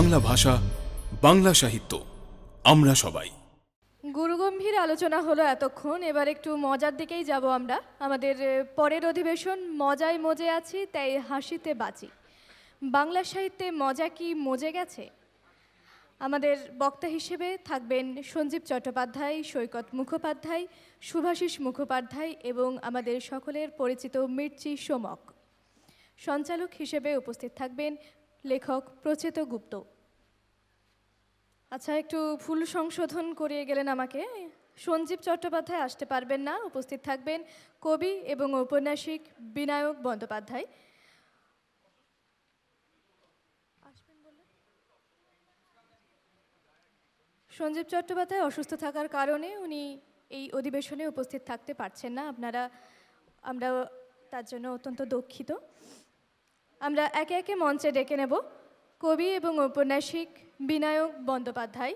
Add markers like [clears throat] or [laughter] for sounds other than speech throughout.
বাংলা ভাষা বাংলা সাহিত্য আমরা সবাই গুরুগম্ভীর আলোচনা হলো এতক্ষণ এবার একটু মজার দিকেই যাব আমরা আমাদের পরের অধিবেশন মজায় মজে আছি তাই হাসিতে বাঁচি বাংলা সাহিত্যে মজা কি মজে গেছে আমাদের বক্তা হিসেবে থাকবেন সঞ্জীব চট্টোপাধ্যায় সৈকত মুখোপাধ্যায় শুভাশিস মুখোপাধ্যায় এবং আমাদের সকলের পরিচিত মির্চি সোমক সঞ্চালক হিসেবে উপস্থিত থাকবেন লেখক প্রচেত গুপ্ত আচ্ছা একটু ফুল সংশোধন করিয়ে গেলেন আমাকে সঞ্জীব চট্টোপাধ্যায় আসতে পারবেন না উপস্থিত থাকবেন কবি এবং ঔপন্যাসিক বিনায়ক বন্দ্যোপাধ্যায় সঞ্জীব চট্টোপাধ্যায় অসুস্থ থাকার কারণে উনি এই অধিবেশনে উপস্থিত থাকতে পারছেন না আপনারা আমরা তার জন্য অত্যন্ত দুঃখিত আমরা একে একে মঞ্চে ডেকে নেব কবি এবং ঔপন্যাসিক বিনায়ক বন্দ্যোপাধ্যায়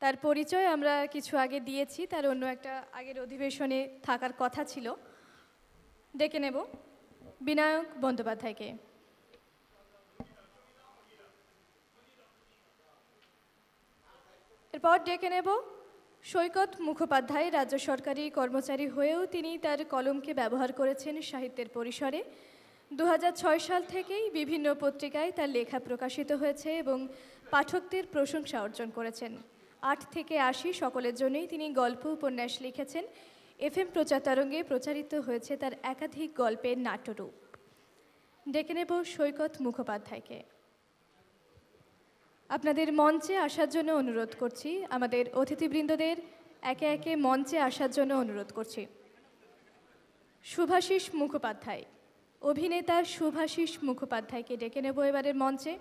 তার পরিচয় আমরা কিছু আগে দিয়েছি তার অন্য একটা আগের অধিবেশনে থাকার কথা ছিল ডেকে নেব বিনায়ক বন্দ্যোপাধ্যায়কে এরপর ডেকে নেব সৈকত মুখোপাধ্যায় রাজ্য সরকারি কর্মচারী হয়েও তিনি তার কলমকে ব্যবহার করেছেন সাহিত্যের পরিসরে দু সাল থেকেই বিভিন্ন পত্রিকায় তার লেখা প্রকাশিত হয়েছে এবং পাঠকদের প্রশংসা অর্জন করেছেন আট থেকে আশি সকলের জন্যই তিনি গল্প উপন্যাস লিখেছেন এফ প্রচার তরঙ্গে প্রচারিত হয়েছে তার একাধিক গল্পের নাট্যরূপ ডেকে নেব সৈকত মুখোপাধ্যায়কে আপনাদের মঞ্চে আসার জন্য অনুরোধ করছি আমাদের অতিথিবৃন্দদের একে একে মঞ্চে আসার জন্য অনুরোধ করছি শুভাশিস মুখোপাধ্যায় অভিনেতা শুভাশিস মুখোপাধ্যায়কে ডেকে নেব এবারের মঞ্চে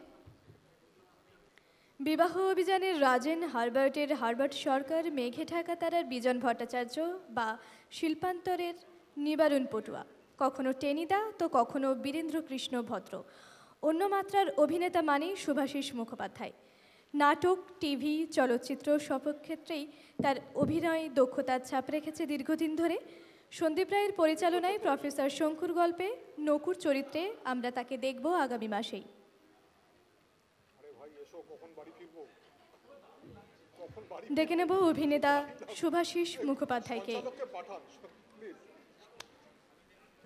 বিবাহ অভিযানের রাজেন হারবার্টের হারবার্ট সরকার মেঘে ঢাকা তারার বিজন ভট্টাচার্য বা শিল্পান্তরের নিবারণ পটুয়া কখনো টেনিদা তো কখনো বীরেন্দ্র কৃষ্ণ ভদ্র অন্য মাত্রার অভিনেতা মানে শুভাশিস মুখোপাধ্যায় নাটক টিভি চলচ্চিত্র সব ক্ষেত্রেই তার অভিনয় দক্ষতার ছাপ রেখেছে দীর্ঘদিন ধরে সন্দীপ রায়ের পরিচালনায় প্রফেসর শঙ্কুর গল্পে নকুর চরিত্রে আমরা তাকে দেখব আগামী মাসেই ডেকে নেব অভিনেতা শুভাশিস মুখোপাধ্যায়কে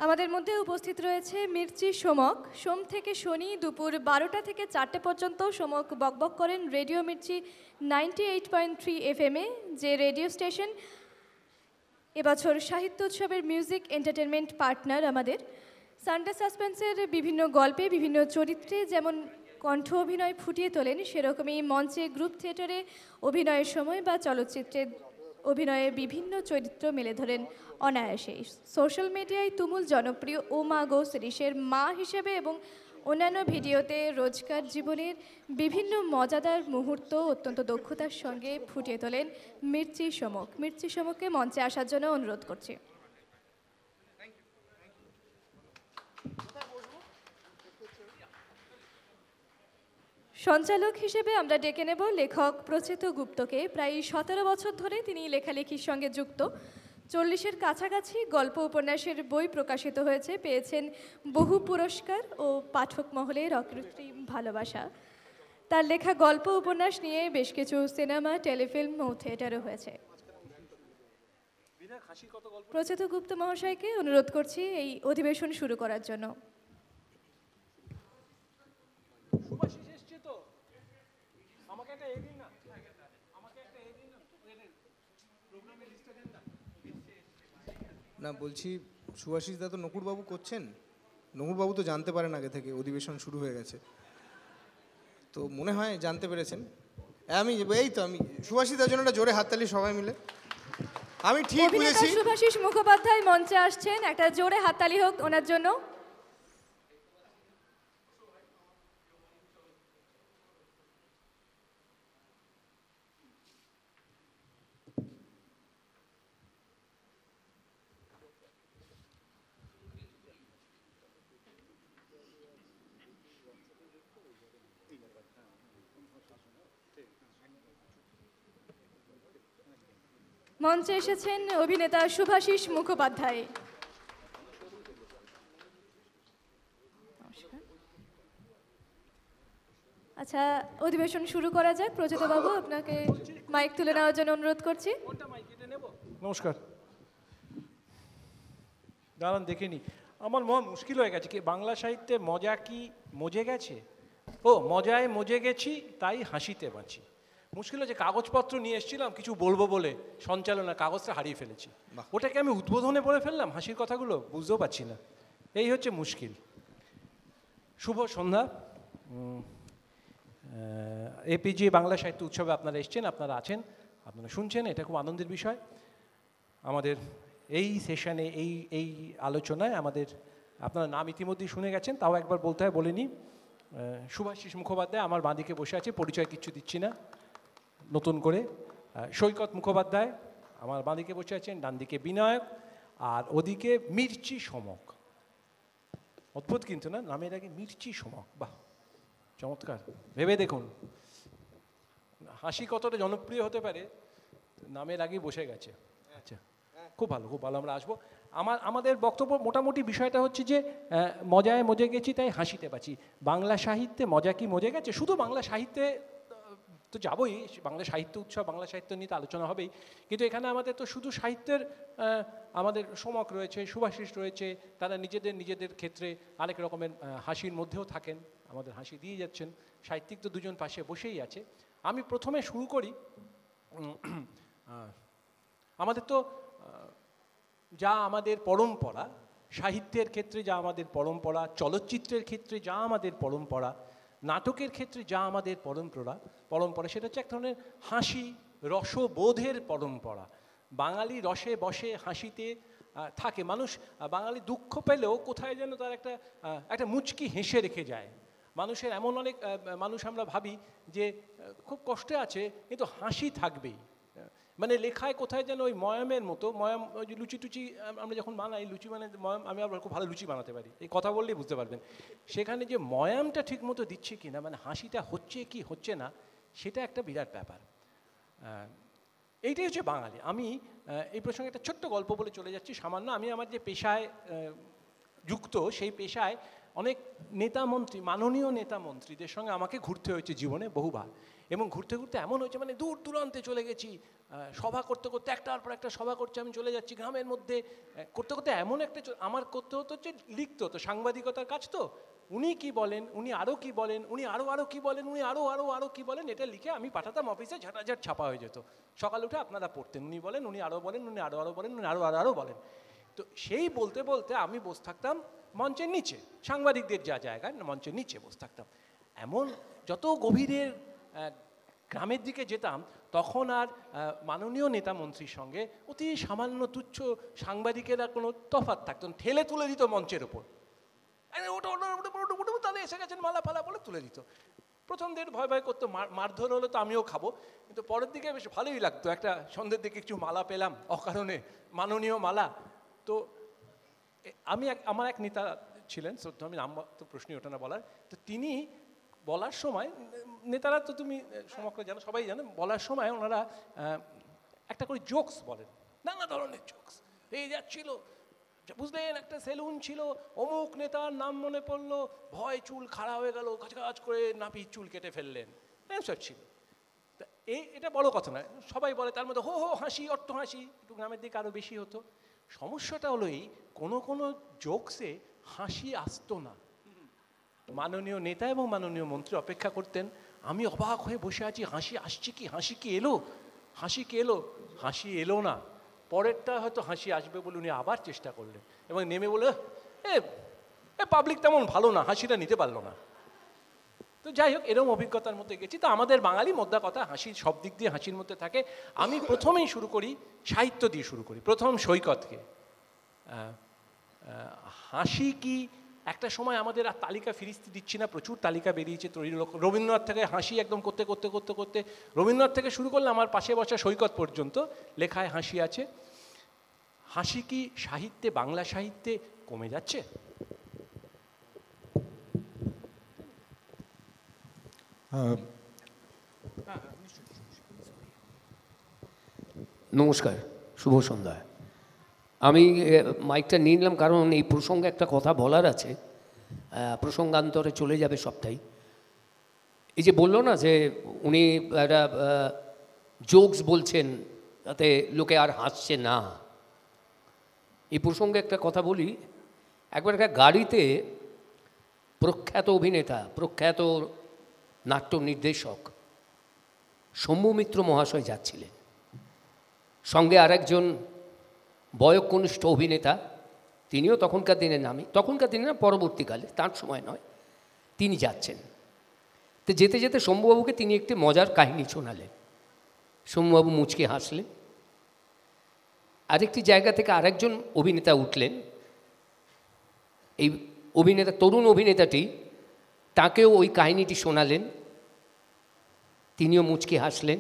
আমাদের মধ্যে উপস্থিত রয়েছে মির্চি সোমক সোম থেকে শনি দুপুর বারোটা থেকে চারটে পর্যন্ত সোমক বকবক করেন radio Mirchi ninety eight point three এফএমে যে রেডিও স্টেশন এবছর সাহিত্য উৎসবের মিউজিক এন্টারটেনমেন্ট পার্টনার আমাদের সানডে সাসপেন্সের বিভিন্ন গল্পে বিভিন্ন চরিত্রে যেমন কণ্ঠ অভিনয় ফুটিয়ে তোলেন সেরকমই মঞ্চে গ্রুপ থিয়েটারে অভিনয়ের সময় বা চলচ্চিত্রে অভিনয়ে বিভিন্ন চরিত্র মেলে ধরেন অনায়াসে সোশ্যাল মিডিয়ায় তুমুল জনপ্রিয় ও মা গো সিরিজের মা হিসেবে এবং অন্যান্য ভিডিওতে রোজকার জীবনের বিভিন্ন মজাদার মুহূর্ত অত্যন্ত দক্ষতার সঙ্গে ফুটিয়ে তোলেন মির্চি সমক মির্চি সমকে মঞ্চে আসার জন্য অনুরোধ করছি সঞ্চালক হিসেবে আমরা ডেকে নেব লেখক প্রচেত গুপ্তকে প্রায় সতেরো বছর ধরে তিনি লেখালেখির সঙ্গে যুক্ত চল্লিশের কাছাকাছি গল্প উপন্যাসের বই প্রকাশিত হয়েছে পেয়েছেন বহু পুরস্কার ও পাঠক মহলের অকৃত্রিম ভালোবাসা তার লেখা গল্প উপন্যাস নিয়ে বেশ কিছু সিনেমা টেলিফিল্ম ও থিয়েটারও হয়েছে প্রচেত গুপ্ত মহাশয়কে অনুরোধ করছি এই অধিবেশন শুরু করার জন্য না বলছি সুভাষিস দা তো নকুরবাবু করছেন নকুরবাবু তো জানতে পারেন আগে থেকে অধিবেশন শুরু হয়ে গেছে তো মনে হয় জানতে পেরেছেন আমি এই তো আমি সুভাষিসদার জন্য একটা জোরে হাততালি সবাই মিলে আমি ঠিক বুঝেছি সুভাষিস মুখোপাধ্যায় মঞ্চে আসছেন একটা জোরে হাততালি হোক ওনার জন্য মঞ্চে এসেছেন অভিনেতা শুভাশিস মুখোপাধ্যায় আচ্ছা অধিবেশন শুরু করা যাক বাবু আপনাকে মাইক তুলে নেওয়ার জন্য অনুরোধ করছি নমস্কার দাঁড়ান দেখিনি আমার মহা মুশকিল হয়ে গেছে কি বাংলা সাহিত্যে মজা কি মজে গেছে ও মজায় মজে গেছি তাই হাসিতে বাঁচি মুশকিল যে কাগজপত্র নিয়ে এসেছিলাম কিছু বলবো বলে সঞ্চালনা কাগজটা হারিয়ে ফেলেছি ওটাকে আমি উদ্বোধনে বলে ফেললাম হাসির কথাগুলো বুঝতেও পারছি না এই হচ্ছে মুশকিল শুভ সন্ধ্যা এপিজি বাংলা সাহিত্য উৎসবে আপনারা এসছেন আপনারা আছেন আপনারা শুনছেন এটা খুব আনন্দের বিষয় আমাদের এই সেশনে এই এই আলোচনায় আমাদের আপনারা নাম ইতিমধ্যেই শুনে গেছেন তাও একবার বলতে হয় বলিনি সুভাষিস মুখোপাধ্যায় আমার বাঁদিকে বসে আছে পরিচয় কিছু দিচ্ছি না নতুন করে সৈকত মুখোপাধ্যায় আমার বাঁদিকে বসে আছেন ডান দিকে বিনায়ক আর ওদিকে মির্চি সমক অদ্ভুত কিন্তু না নামের আগে মির্চি সমক বাহ চমৎকার ভেবে দেখুন হাসি কতটা জনপ্রিয় হতে পারে নামের আগেই বসে গেছে আচ্ছা খুব ভালো খুব ভালো আমরা আসবো আমার আমাদের বক্তব্য মোটামুটি বিষয়টা হচ্ছে যে মজায় মজে গেছি তাই হাসিতে পাচ্ছি বাংলা সাহিত্যে মজা কি মজে গেছে শুধু বাংলা সাহিত্যে তো যাবই বাংলা সাহিত্য উৎসব বাংলা সাহিত্য নিয়ে তো আলোচনা হবেই কিন্তু এখানে আমাদের তো শুধু সাহিত্যের আমাদের সমক রয়েছে সুভাষিস রয়েছে তারা নিজেদের নিজেদের ক্ষেত্রে অনেক রকমের হাসির মধ্যেও থাকেন আমাদের হাসি দিয়ে যাচ্ছেন সাহিত্যিক তো দুজন পাশে বসেই আছে আমি প্রথমে শুরু করি আমাদের তো যা আমাদের পরম্পরা সাহিত্যের ক্ষেত্রে যা আমাদের পরম্পরা চলচ্চিত্রের ক্ষেত্রে যা আমাদের পরম্পরা নাটকের ক্ষেত্রে যা আমাদের পরম্পরা পরম্পরা সেটা হচ্ছে এক ধরনের হাসি রসবোধের পরম্পরা বাঙালি রসে বসে হাসিতে থাকে মানুষ বাঙালি দুঃখ পেলেও কোথায় যেন তার একটা একটা মুচকি হেসে রেখে যায় মানুষের এমন অনেক মানুষ আমরা ভাবি যে খুব কষ্টে আছে কিন্তু হাসি থাকবেই মানে লেখায় কোথায় যেন ওই ময়ামের মতো ময়াম ওই যে লুচি টুচি আমরা যখন বানাই লুচি মানে ময়াম আমি আবার খুব ভালো লুচি বানাতে পারি এই কথা বললেই বুঝতে পারবেন সেখানে যে ময়ামটা ঠিক মতো দিচ্ছে কি না মানে হাসিটা হচ্ছে কি হচ্ছে না সেটা একটা বিরাট ব্যাপার এইটাই হচ্ছে বাঙালি আমি এই প্রসঙ্গে একটা ছোট্ট গল্প বলে চলে যাচ্ছি সামান্য আমি আমার যে পেশায় যুক্ত সেই পেশায় অনেক নেতা মন্ত্রী মাননীয় নেতা মন্ত্রীদের সঙ্গে আমাকে ঘুরতে হয়েছে জীবনে বহুবার এবং ঘুরতে ঘুরতে এমন হয়েছে মানে দূর দূরান্তে চলে গেছি সভা করতে করতে একটার পর একটা সভা করছে আমি চলে যাচ্ছি গ্রামের মধ্যে করতে করতে এমন একটা আমার করতে হতো যে লিখতো তো সাংবাদিকতার কাজ তো উনি কি বলেন উনি আরও কি বলেন উনি আরও আরও কি বলেন উনি আরও আরও আরও কি বলেন এটা লিখে আমি পাঠাতাম অফিসে ঝাঁটাঝাট ছাপা হয়ে যেত সকাল উঠে আপনারা পড়তেন উনি বলেন উনি আরও বলেন উনি আরও আরও বলেন উনি আরও আরও আরও বলেন তো সেই বলতে বলতে আমি বসে থাকতাম মঞ্চের নিচে সাংবাদিকদের যা জায়গা মঞ্চের নিচে বসে থাকতাম এমন যত গভীরের গ্রামের দিকে যেতাম তখন আর মাননীয় নেতা মন্ত্রীর সঙ্গে অতি সামান্য তুচ্ছ সাংবাদিকেরা কোনো তফাত থাকতো ঠেলে তুলে দিত মঞ্চের ওপর ওটা এসে গেছেন মালা ফালা বলে তুলে দিত প্রথম দিন ভয় ভয় করতো মারধর হলে তো আমিও খাবো কিন্তু পরের দিকে বেশ ভালোই লাগতো একটা সন্ধ্যের দিকে কিছু মালা পেলাম অকারণে মাননীয় মালা তো আমি এক আমার এক নেতা ছিলেন শ্রদ্ধা আমি নাম তো প্রশ্নই ওঠা না বলার তো তিনি বলার সময় নেতারা তো তুমি সমগ্র জানো সবাই জানো বলার সময় ওনারা একটা করে জোকস বলেন নানা ধরনের জোকস এই যাচ্ছিল আচ্ছা, বুঝলেন একটা সেলুন ছিল অমুক নেতার নাম মনে পড়লো ভয় চুল খাড়া হয়ে গেল কাজ করে নাপি চুল কেটে ফেললেন এসব ছিল এই এটা বড় কথা নয় সবাই বলে তার মধ্যে হো হো হাসি অর্থ হাসি একটু গ্রামের দিকে আরও বেশি হতো সমস্যাটা হলো এই কোনো কোনো জোকসে হাসি আসতো না মাননীয় নেতা এবং মাননীয় মন্ত্রী অপেক্ষা করতেন আমি অবাক হয়ে বসে আছি হাসি আসছে কি হাসি কি এলো হাসি কি এলো হাসি এলো না পরেরটা হয়তো হাসি আসবে বলে উনি আবার চেষ্টা করলেন এবং নেমে বলে এ পাবলিক তেমন ভালো না হাসিটা নিতে পারলো না তো যাই হোক এরকম অভিজ্ঞতার মধ্যে গেছি তো আমাদের বাঙালি মধ্যা কথা হাসির সব দিক দিয়ে হাসির মধ্যে থাকে আমি প্রথমেই শুরু করি সাহিত্য দিয়ে শুরু করি প্রথম সৈকতকে হাসি কি একটা সময় আমাদের আর তালিকা ফিরিস্তি দিচ্ছি না প্রচুর তালিকা বেরিয়েছে তৈরি রবীন্দ্রনাথ থেকে হাসি একদম করতে করতে করতে করতে রবীন্দ্রনাথ থেকে শুরু করলে আমার পাশে বসা সৈকত পর্যন্ত লেখায় হাসি আছে হাসি কি সাহিত্যে বাংলা সাহিত্যে কমে যাচ্ছে নমস্কার শুভ সন্ধ্যা আমি মাইকটা নিয়ে নিলাম কারণ এই প্রসঙ্গে একটা কথা বলার আছে প্রসঙ্গান্তরে চলে যাবে সবটাই এই যে বললো না যে উনি একটা জোকস বলছেন তাতে লোকে আর হাসছে না এই প্রসঙ্গে একটা কথা বলি একবার একটা গাড়িতে প্রখ্যাত অভিনেতা প্রখ্যাত নাট্য নির্দেশক শম্ভু মিত্র মহাশয় যাচ্ছিলেন সঙ্গে আরেকজন বয়কনিষ্ঠ অভিনেতা তিনিও তখনকার দিনে নামি তখনকার দিনে না পরবর্তীকালে তার সময় নয় তিনি যাচ্ছেন তো যেতে যেতে শম্ভুবাবুকে তিনি একটি মজার কাহিনী শোনালেন শম্ভুবাবু মুচকে হাসলেন আরেকটি জায়গা থেকে আরেকজন অভিনেতা উঠলেন এই অভিনেতা তরুণ অভিনেতাটি তাকেও ওই কাহিনীটি শোনালেন তিনিও মুচকে হাসলেন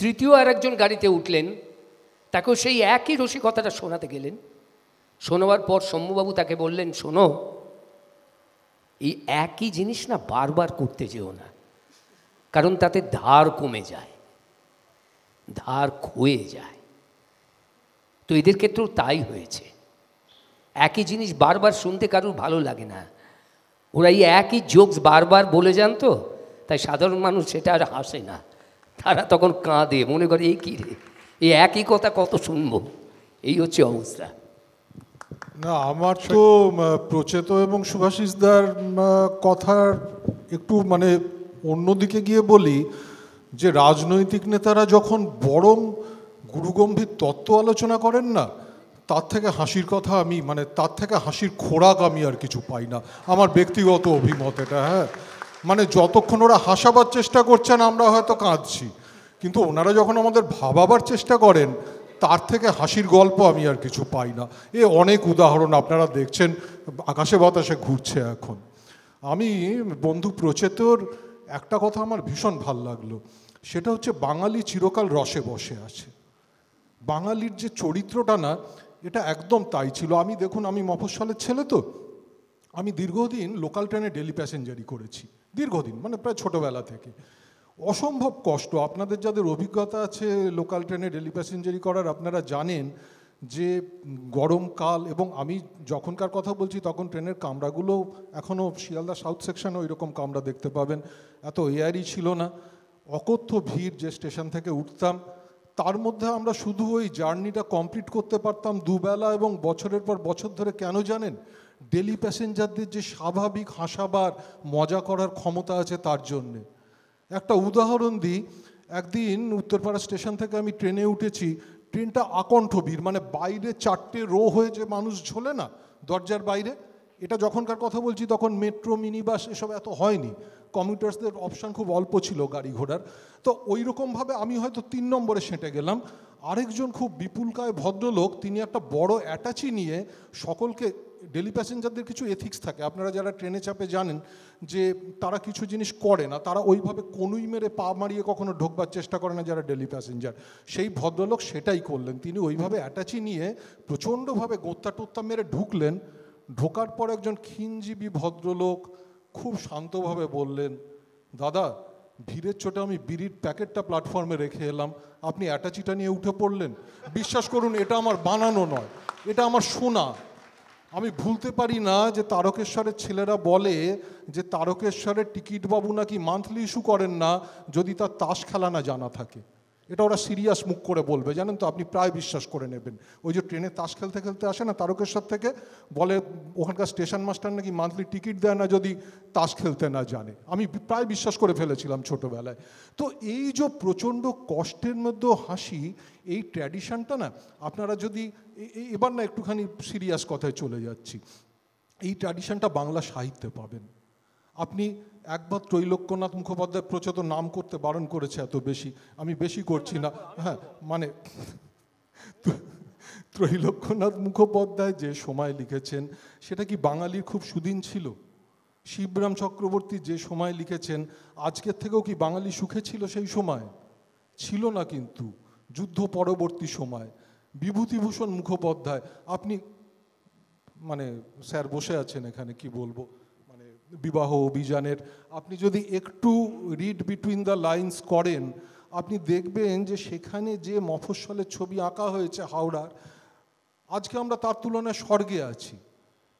তৃতীয় আরেকজন গাড়িতে উঠলেন তাকেও সেই একই রসিকতাটা শোনাতে গেলেন শোনাবার পর শম্ভুবাবু তাকে বললেন শোনো এই একই জিনিস না বারবার করতে যেও না কারণ তাতে ধার কমে যায় ধার ক্ষয়ে যায় তো এদের ক্ষেত্রেও তাই হয়েছে একই জিনিস বারবার শুনতে কারুর ভালো লাগে না ওরা এই একই জোকস বারবার বলে যান তো তাই সাধারণ মানুষ সেটা আর হাসে না তারা তখন কাঁদে মনে করে এই কী রে এই একই কথা কত শুনবো এই হচ্ছে অবস্থা না আমার তো প্রচেত এবং সুভাষিসদার কথার একটু মানে অন্যদিকে গিয়ে বলি যে রাজনৈতিক নেতারা যখন বরং গুরুগম্ভীর তত্ত্ব আলোচনা করেন না তার থেকে হাসির কথা আমি মানে তার থেকে হাসির খোরাক আমি আর কিছু পাই না আমার ব্যক্তিগত অভিমত এটা হ্যাঁ মানে যতক্ষণ ওরা হাসাবার চেষ্টা করছেন আমরা হয়তো কাঁদছি কিন্তু ওনারা যখন আমাদের ভাবাবার চেষ্টা করেন তার থেকে হাসির গল্প আমি আর কিছু পাই না এ অনেক উদাহরণ আপনারা দেখছেন আকাশে বাতাসে ঘুরছে এখন আমি বন্ধু প্রচেতর একটা কথা আমার ভীষণ ভাল লাগলো সেটা হচ্ছে বাঙালি চিরকাল রসে বসে আছে বাঙালির যে চরিত্রটা না এটা একদম তাই ছিল আমি দেখুন আমি মফস্বলের ছেলে তো আমি দীর্ঘদিন লোকাল ট্রেনে ডেলি প্যাসেঞ্জারি করেছি দীর্ঘদিন মানে প্রায় ছোটোবেলা থেকে অসম্ভব কষ্ট আপনাদের যাদের অভিজ্ঞতা আছে লোকাল ট্রেনে ডেলি প্যাসেঞ্জারি করার আপনারা জানেন যে গরমকাল এবং আমি যখনকার কথা বলছি তখন ট্রেনের কামরাগুলো এখনও শিয়ালদা সাউথ সেকশানে ওই রকম কামরা দেখতে পাবেন এত এয়ারই ছিল না অকথ্য ভিড় যে স্টেশন থেকে উঠতাম তার মধ্যে আমরা শুধু ওই জার্নিটা কমপ্লিট করতে পারতাম দুবেলা এবং বছরের পর বছর ধরে কেন জানেন ডেলি প্যাসেঞ্জারদের যে স্বাভাবিক হাসাবার মজা করার ক্ষমতা আছে তার জন্যে একটা উদাহরণ দিই একদিন উত্তরপাড়া স্টেশন থেকে আমি ট্রেনে উঠেছি ট্রেনটা আকণ্ঠ ভিড় মানে বাইরে চারটে রো হয়ে যে মানুষ ঝোলে না দরজার বাইরে এটা যখনকার কথা বলছি তখন মেট্রো মিনি বাস এসব এত হয়নি কমিউটার্সদের অপশান খুব অল্প ছিল গাড়ি ঘোড়ার তো ওই রকমভাবে আমি হয়তো তিন নম্বরে সেঁটে গেলাম আরেকজন খুব বিপুলকায় ভদ্রলোক তিনি একটা বড় অ্যাটাচি নিয়ে সকলকে ডেলি প্যাসেঞ্জারদের কিছু এথিক্স থাকে আপনারা যারা ট্রেনে চাপে জানেন যে তারা কিছু জিনিস করে না তারা ওইভাবে কোনোই মেরে পা মারিয়ে কখনো ঢোকবার চেষ্টা করে না যারা ডেলি প্যাসেঞ্জার সেই ভদ্রলোক সেটাই করলেন তিনি ওইভাবে অ্যাটাচি নিয়ে প্রচণ্ডভাবে গোত্তা টোত্তা মেরে ঢুকলেন ঢোকার পর একজন ক্ষীণজীবী ভদ্রলোক খুব শান্তভাবে বললেন দাদা ভিড়ের চোটে আমি বিড়ির প্যাকেটটা প্ল্যাটফর্মে রেখে এলাম আপনি অ্যাটাচিটা নিয়ে উঠে পড়লেন বিশ্বাস করুন এটা আমার বানানো নয় এটা আমার শোনা আমি ভুলতে পারি না যে তারকেশ্বরের ছেলেরা বলে যে তারকেশ্বরের টিকিটবাবু নাকি মান্থলি ইস্যু করেন না যদি তার তাস খেলা না জানা থাকে এটা ওরা সিরিয়াস মুখ করে বলবে জানেন তো আপনি প্রায় বিশ্বাস করে নেবেন ওই যে ট্রেনে তাস খেলতে খেলতে আসে না তারকেশ্বর থেকে বলে ওখানকার স্টেশন মাস্টার নাকি মান্থলি টিকিট দেয় না যদি তাস খেলতে না জানে আমি প্রায় বিশ্বাস করে ফেলেছিলাম ছোটোবেলায় তো এই যে প্রচণ্ড কষ্টের মধ্যে হাসি এই ট্র্যাডিশনটা না আপনারা যদি এবার না একটুখানি সিরিয়াস কথায় চলে যাচ্ছি এই ট্র্যাডিশনটা বাংলা সাহিত্যে পাবেন আপনি একমাত্র ত্রৈলোক্যনাথ মুখোপাধ্যায় প্রচত নাম করতে বারণ করেছে এত বেশি আমি বেশি করছি না হ্যাঁ মানে ত্রৈলোক্যনাথ মুখোপাধ্যায় যে সময় লিখেছেন সেটা কি বাঙালির খুব সুদিন ছিল শিবরাম চক্রবর্তী যে সময় লিখেছেন আজকের থেকেও কি বাঙালি সুখে ছিল সেই সময় ছিল না কিন্তু যুদ্ধ পরবর্তী সময় বিভূতিভূষণ মুখোপাধ্যায় আপনি মানে স্যার বসে আছেন এখানে কি বলবো বিবাহ অভিযানের আপনি যদি একটু রিড বিটুইন দ্য লাইন্স করেন আপনি দেখবেন যে সেখানে যে মফস্বলের ছবি আঁকা হয়েছে হাওড়ার আজকে আমরা তার তুলনায় স্বর্গে আছি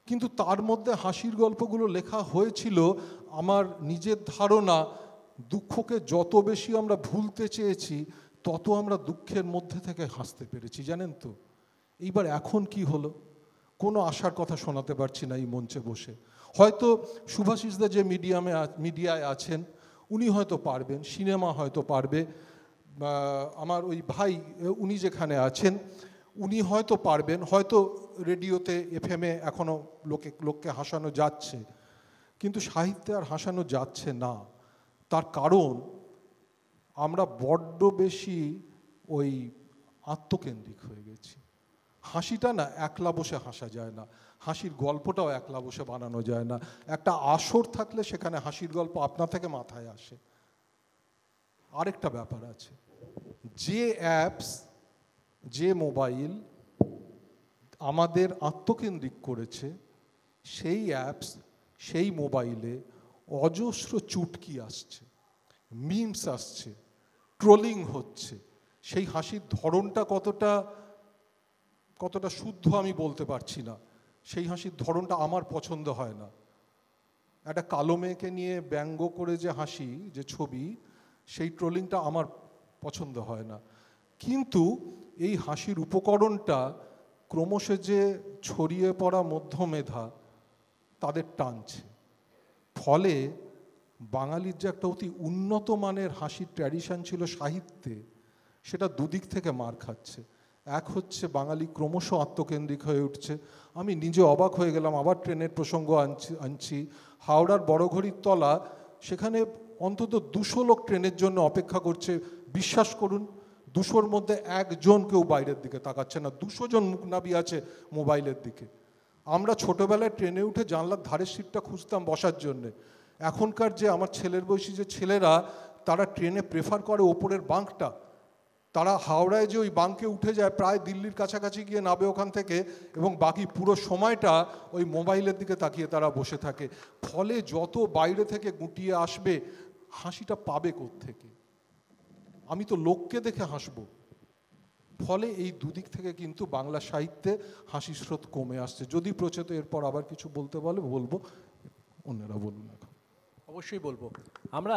কিন্তু তার মধ্যে হাসির গল্পগুলো লেখা হয়েছিল আমার নিজের ধারণা দুঃখকে যত বেশি আমরা ভুলতে চেয়েছি তত আমরা দুঃখের মধ্যে থেকে হাসতে পেরেছি জানেন তো এইবার এখন কি হলো কোনো আশার কথা শোনাতে পারছি না এই মঞ্চে বসে হয়তো শুভাশিসদা যে মিডিয়ামে মিডিয়ায় আছেন উনি হয়তো পারবেন সিনেমা হয়তো পারবে আমার ওই ভাই উনি যেখানে আছেন উনি হয়তো পারবেন হয়তো রেডিওতে এফএমে এখনও লোকে লোককে হাসানো যাচ্ছে কিন্তু সাহিত্যে আর হাসানো যাচ্ছে না তার কারণ আমরা বড্ড বেশি ওই আত্মকেন্দ্রিক হয়ে গেছি হাসিটা না একলা বসে হাসা যায় না হাসির গল্পটাও একলা বসে বানানো যায় না একটা আসর থাকলে সেখানে হাসির গল্প আপনা থেকে মাথায় আসে আরেকটা ব্যাপার আছে যে অ্যাপস যে মোবাইল আমাদের আত্মকেন্দ্রিক করেছে সেই অ্যাপস সেই মোবাইলে অজস্র চুটকি আসছে মিমস আসছে ট্রোলিং হচ্ছে সেই হাসির ধরনটা কতটা কতটা শুদ্ধ আমি বলতে পারছি না সেই হাসির ধরনটা আমার পছন্দ হয় না একটা কালো মেয়েকে নিয়ে ব্যঙ্গ করে যে হাসি যে ছবি সেই ট্রোলিংটা আমার পছন্দ হয় না কিন্তু এই হাসির উপকরণটা ক্রমশ যে ছড়িয়ে পড়া মধ্যমেধা তাদের টানছে ফলে বাঙালির যে একটা অতি উন্নত মানের হাসির ট্র্যাডিশন ছিল সাহিত্যে সেটা দুদিক থেকে মার খাচ্ছে এক হচ্ছে বাঙালি ক্রমশ আত্মকেন্দ্রিক হয়ে উঠছে আমি নিজে অবাক হয়ে গেলাম আবার ট্রেনের প্রসঙ্গ আনছি আনছি হাওড়ার বড়ঘড়ির তলা সেখানে অন্তত দুশো লোক ট্রেনের জন্য অপেক্ষা করছে বিশ্বাস করুন দুশোর মধ্যে একজন কেউ বাইরের দিকে তাকাচ্ছে না দুশো জন মুখনাবি আছে মোবাইলের দিকে আমরা ছোটোবেলায় ট্রেনে উঠে জানলার ধারের সিটটা খুঁজতাম বসার জন্যে এখনকার যে আমার ছেলের বয়সী যে ছেলেরা তারা ট্রেনে প্রেফার করে ওপরের বাঁকটা তারা হাওড়ায় যে ওই বাঙ্কে উঠে যায় প্রায় দিল্লির কাছাকাছি গিয়ে নাবে ওখান থেকে এবং বাকি পুরো সময়টা ওই মোবাইলের দিকে তাকিয়ে তারা বসে থাকে ফলে যত বাইরে থেকে গুটিয়ে আসবে হাসিটা পাবে থেকে। আমি তো লোককে দেখে হাসব ফলে এই দুদিক থেকে কিন্তু বাংলা সাহিত্যে হাসির স্রোত কমে আসছে যদি প্রচেত এরপর আবার কিছু বলতে বলে বলবো অন্যরা বলুন এখন অবশ্যই বলবো আমরা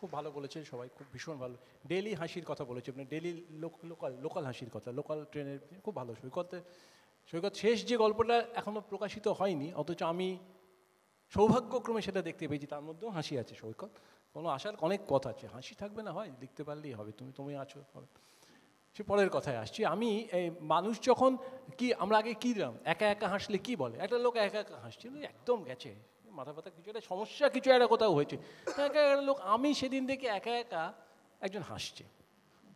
খুব ভালো বলেছে সবাই খুব ভীষণ ভালো ডেলি হাসির কথা বলেছে মানে ডেলি লোকাল লোকাল হাসির কথা লোকাল ট্রেনের খুব ভালো সৈকত সৈকত শেষ যে গল্পটা এখনও প্রকাশিত হয়নি অথচ আমি সৌভাগ্যক্রমে সেটা দেখতে পেয়েছি তার মধ্যেও হাসি আছে সৈকত কোনো আসার অনেক কথা আছে হাসি থাকবে না হয় লিখতে পারলেই হবে তুমি তুমি আছো সে পরের কথায় আসছি আমি এই মানুষ যখন কি আমরা আগে কী দিলাম একা একা হাসলে কি বলে একটা লোক একা একা হাসছিল একদম গেছে মাথা ব্যথা কিছু একটা সমস্যা কিছু একটা কোথাও হয়েছে একা একটা লোক আমি সেদিন দেখি একা একা একজন হাসছে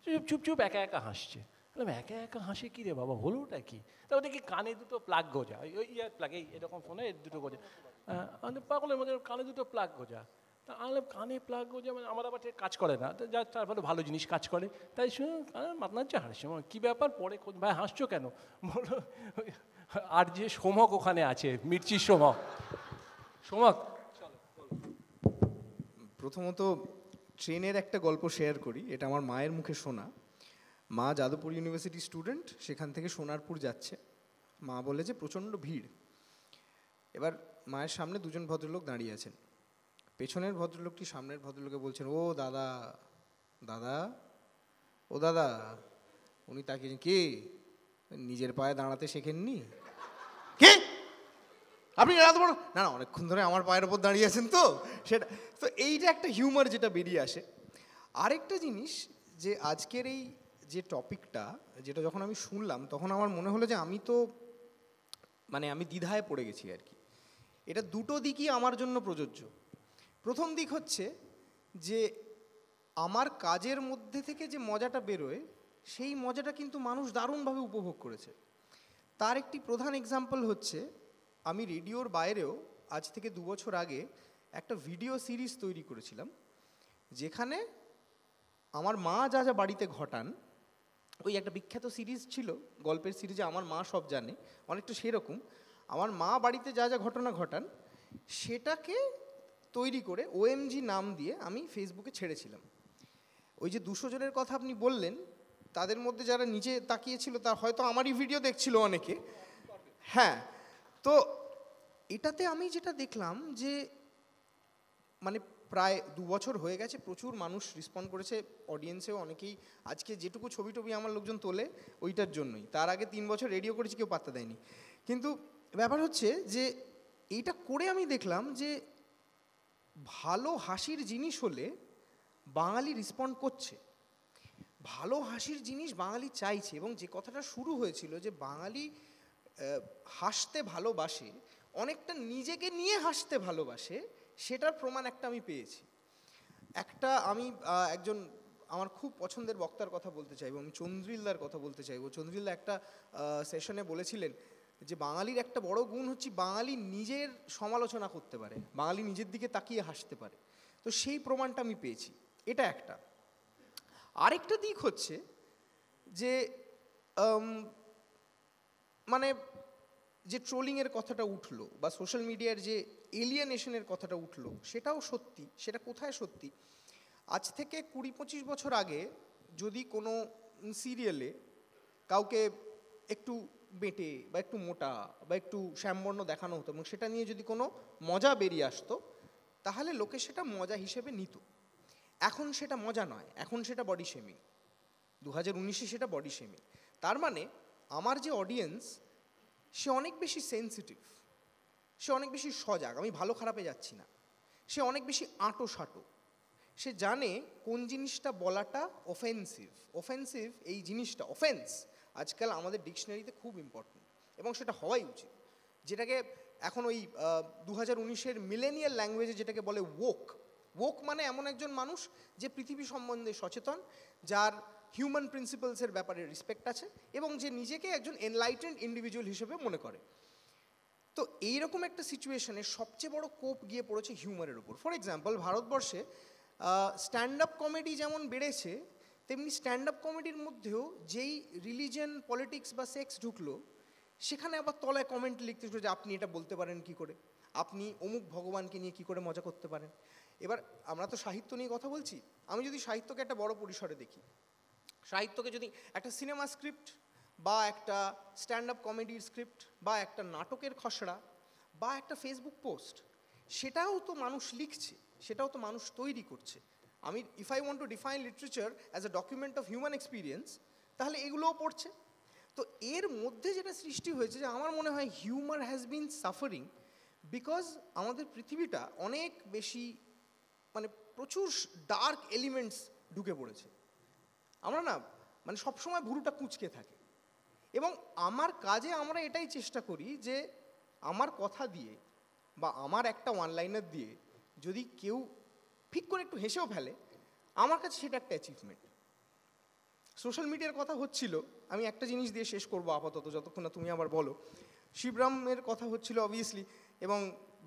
চুপ চুপ চুপ একা একা হাসছে বললাম একা একা হাসে কী রে বাবা হলোটা কি তারপর দেখি কানে দুটো প্লাগ গোজা ওই ইয়ার প্লাগ এই এরকম ফোনে দুটো গোজা পাগলের মধ্যে কানে দুটো প্লাগ গোজা তা আনলাম কানে প্লাগ গোজা মানে আমার আবার কাজ করে না যা তার ফলে ভালো জিনিস কাজ করে তাই শুনে মাতনার যে হাসছে কী ব্যাপার পরে ভাই হাসছো কেন বলো আর যে সোমক ওখানে আছে মির্চি সোমক সোমক প্রথমত ট্রেনের একটা গল্প শেয়ার করি এটা আমার মায়ের মুখে শোনা মা যাদবপুর ইউনিভার্সিটি স্টুডেন্ট সেখান থেকে সোনারপুর যাচ্ছে মা বলে যে প্রচণ্ড ভিড় এবার মায়ের সামনে দুজন ভদ্রলোক দাঁড়িয়ে আছেন পেছনের ভদ্রলোকটি সামনের ভদ্রলোকে বলছেন ও দাদা দাদা ও দাদা উনি তাকিয়েছেন কে নিজের পায়ে দাঁড়াতে শেখেননি কে আপনি এত বড় না না অনেকক্ষণ ধরে আমার পায়ের ওপর দাঁড়িয়ে আছেন তো সেটা তো এইটা একটা হিউমার যেটা বেরিয়ে আসে আরেকটা জিনিস যে আজকের এই যে টপিকটা যেটা যখন আমি শুনলাম তখন আমার মনে হলো যে আমি তো মানে আমি দ্বিধায় পড়ে গেছি আর কি এটা দুটো দিকই আমার জন্য প্রযোজ্য প্রথম দিক হচ্ছে যে আমার কাজের মধ্যে থেকে যে মজাটা বেরোয় সেই মজাটা কিন্তু মানুষ দারুণভাবে উপভোগ করেছে তার একটি প্রধান এক্সাম্পল হচ্ছে আমি রেডিওর বাইরেও আজ থেকে দু বছর আগে একটা ভিডিও সিরিজ তৈরি করেছিলাম যেখানে আমার মা যা যা বাড়িতে ঘটান ওই একটা বিখ্যাত সিরিজ ছিল গল্পের সিরিজে আমার মা সব জানে অনেকটা সেরকম আমার মা বাড়িতে যা যা ঘটনা ঘটান সেটাকে তৈরি করে ওএমজি নাম দিয়ে আমি ফেসবুকে ছেড়েছিলাম ওই যে দুশো জনের কথা আপনি বললেন তাদের মধ্যে যারা নিজে তাকিয়েছিল তার হয়তো আমারই ভিডিও দেখছিল অনেকে হ্যাঁ তো এটাতে আমি যেটা দেখলাম যে মানে প্রায় দু বছর হয়ে গেছে প্রচুর মানুষ রেসপন্ড করেছে অডিয়েন্সেও অনেকেই আজকে যেটুকু ছবি টবি আমার লোকজন তোলে ওইটার জন্যই তার আগে তিন বছর রেডিও করেছি কেউ পাত্তা দেয়নি কিন্তু ব্যাপার হচ্ছে যে এইটা করে আমি দেখলাম যে ভালো হাসির জিনিস হলে বাঙালি রেসপন্ড করছে ভালো হাসির জিনিস বাঙালি চাইছে এবং যে কথাটা শুরু হয়েছিল যে বাঙালি হাসতে ভালোবাসে অনেকটা নিজেকে নিয়ে হাসতে ভালোবাসে সেটার প্রমাণ একটা আমি পেয়েছি একটা আমি একজন আমার খুব পছন্দের বক্তার কথা বলতে চাইবো আমি চন্দ্রিল্লার কথা বলতে চাইবো চন্দ্রিল্লা একটা সেশনে বলেছিলেন যে বাঙালির একটা বড় গুণ হচ্ছে বাঙালি নিজের সমালোচনা করতে পারে বাঙালি নিজের দিকে তাকিয়ে হাসতে পারে তো সেই প্রমাণটা আমি পেয়েছি এটা একটা আরেকটা দিক হচ্ছে যে মানে যে ট্রোলিংয়ের কথাটা উঠলো বা সোশ্যাল মিডিয়ার যে এলিয়ানেশনের কথাটা উঠলো সেটাও সত্যি সেটা কোথায় সত্যি আজ থেকে কুড়ি পঁচিশ বছর আগে যদি কোনো সিরিয়ালে কাউকে একটু বেঁটে বা একটু মোটা বা একটু শ্যামবর্ণ দেখানো হতো এবং সেটা নিয়ে যদি কোনো মজা বেরিয়ে আসতো তাহলে লোকে সেটা মজা হিসেবে নিত এখন সেটা মজা নয় এখন সেটা বডি শেমিং দু হাজার উনিশে সেটা বডি শেমিং তার মানে আমার যে অডিয়েন্স সে অনেক বেশি সেন্সিটিভ সে অনেক বেশি সজাগ আমি ভালো খারাপে যাচ্ছি না সে অনেক বেশি আঁটো সাঁটো সে জানে কোন জিনিসটা বলাটা অফেন্সিভ অফেন্সিভ এই জিনিসটা অফেন্স আজকাল আমাদের ডিকশনারিতে খুব ইম্পর্টেন্ট এবং সেটা হওয়াই উচিত যেটাকে এখন ওই দু হাজার উনিশের মিলেনিয়াল ল্যাঙ্গুয়েজে যেটাকে বলে ওক ওক মানে এমন একজন মানুষ যে পৃথিবী সম্বন্ধে সচেতন যার হিউম্যান প্রিন্সিপালসের ব্যাপারে রেসপেক্ট আছে এবং যে নিজেকে একজন এনলাইটেন্ড ইন্ডিভিজুয়াল হিসেবে মনে করে তো এইরকম একটা সিচুয়েশনে সবচেয়ে বড় কোপ গিয়ে পড়েছে হিউমারের উপর ফর এক্সাম্পল ভারতবর্ষে স্ট্যান্ড আপ কমেডি যেমন বেড়েছে তেমনি স্ট্যান্ড আপ কমেডির মধ্যেও যেই রিলিজিয়ান পলিটিক্স বা সেক্স ঢুকলো সেখানে আবার তলায় কমেন্ট লিখতে শুরু যে আপনি এটা বলতে পারেন কি করে আপনি অমুক ভগবানকে নিয়ে কি করে মজা করতে পারেন এবার আমরা তো সাহিত্য নিয়ে কথা বলছি আমি যদি সাহিত্যকে একটা বড় পরিসরে দেখি সাহিত্যকে যদি একটা সিনেমা স্ক্রিপ্ট বা একটা স্ট্যান্ড আপ কমেডির স্ক্রিপ্ট বা একটা নাটকের খসড়া বা একটা ফেসবুক পোস্ট সেটাও তো মানুষ লিখছে সেটাও তো মানুষ তৈরি করছে আমি if I want to define literature as a document of human experience তাহলে এগুলোও পড়ছে তো এর মধ্যে যেটা সৃষ্টি হয়েছে যে আমার মনে হয় humour has been suffering because আমাদের পৃথিবীটা অনেক বেশি মানে প্রচুর ডার্ক এলিমেন্টস ঢুকে পড়েছে আমরা না মানে সবসময় ভুরুটা কুঁচকে থাকে এবং আমার কাজে আমরা এটাই চেষ্টা করি যে আমার কথা দিয়ে বা আমার একটা অনলাইনার দিয়ে যদি কেউ ঠিক করে একটু হেসেও ফেলে আমার কাছে সেটা একটা অ্যাচিভমেন্ট সোশ্যাল মিডিয়ার কথা হচ্ছিল আমি একটা জিনিস দিয়ে শেষ করব আপাতত যতক্ষণ না তুমি আবার বলো শিবরামের কথা হচ্ছিল অবভিয়াসলি এবং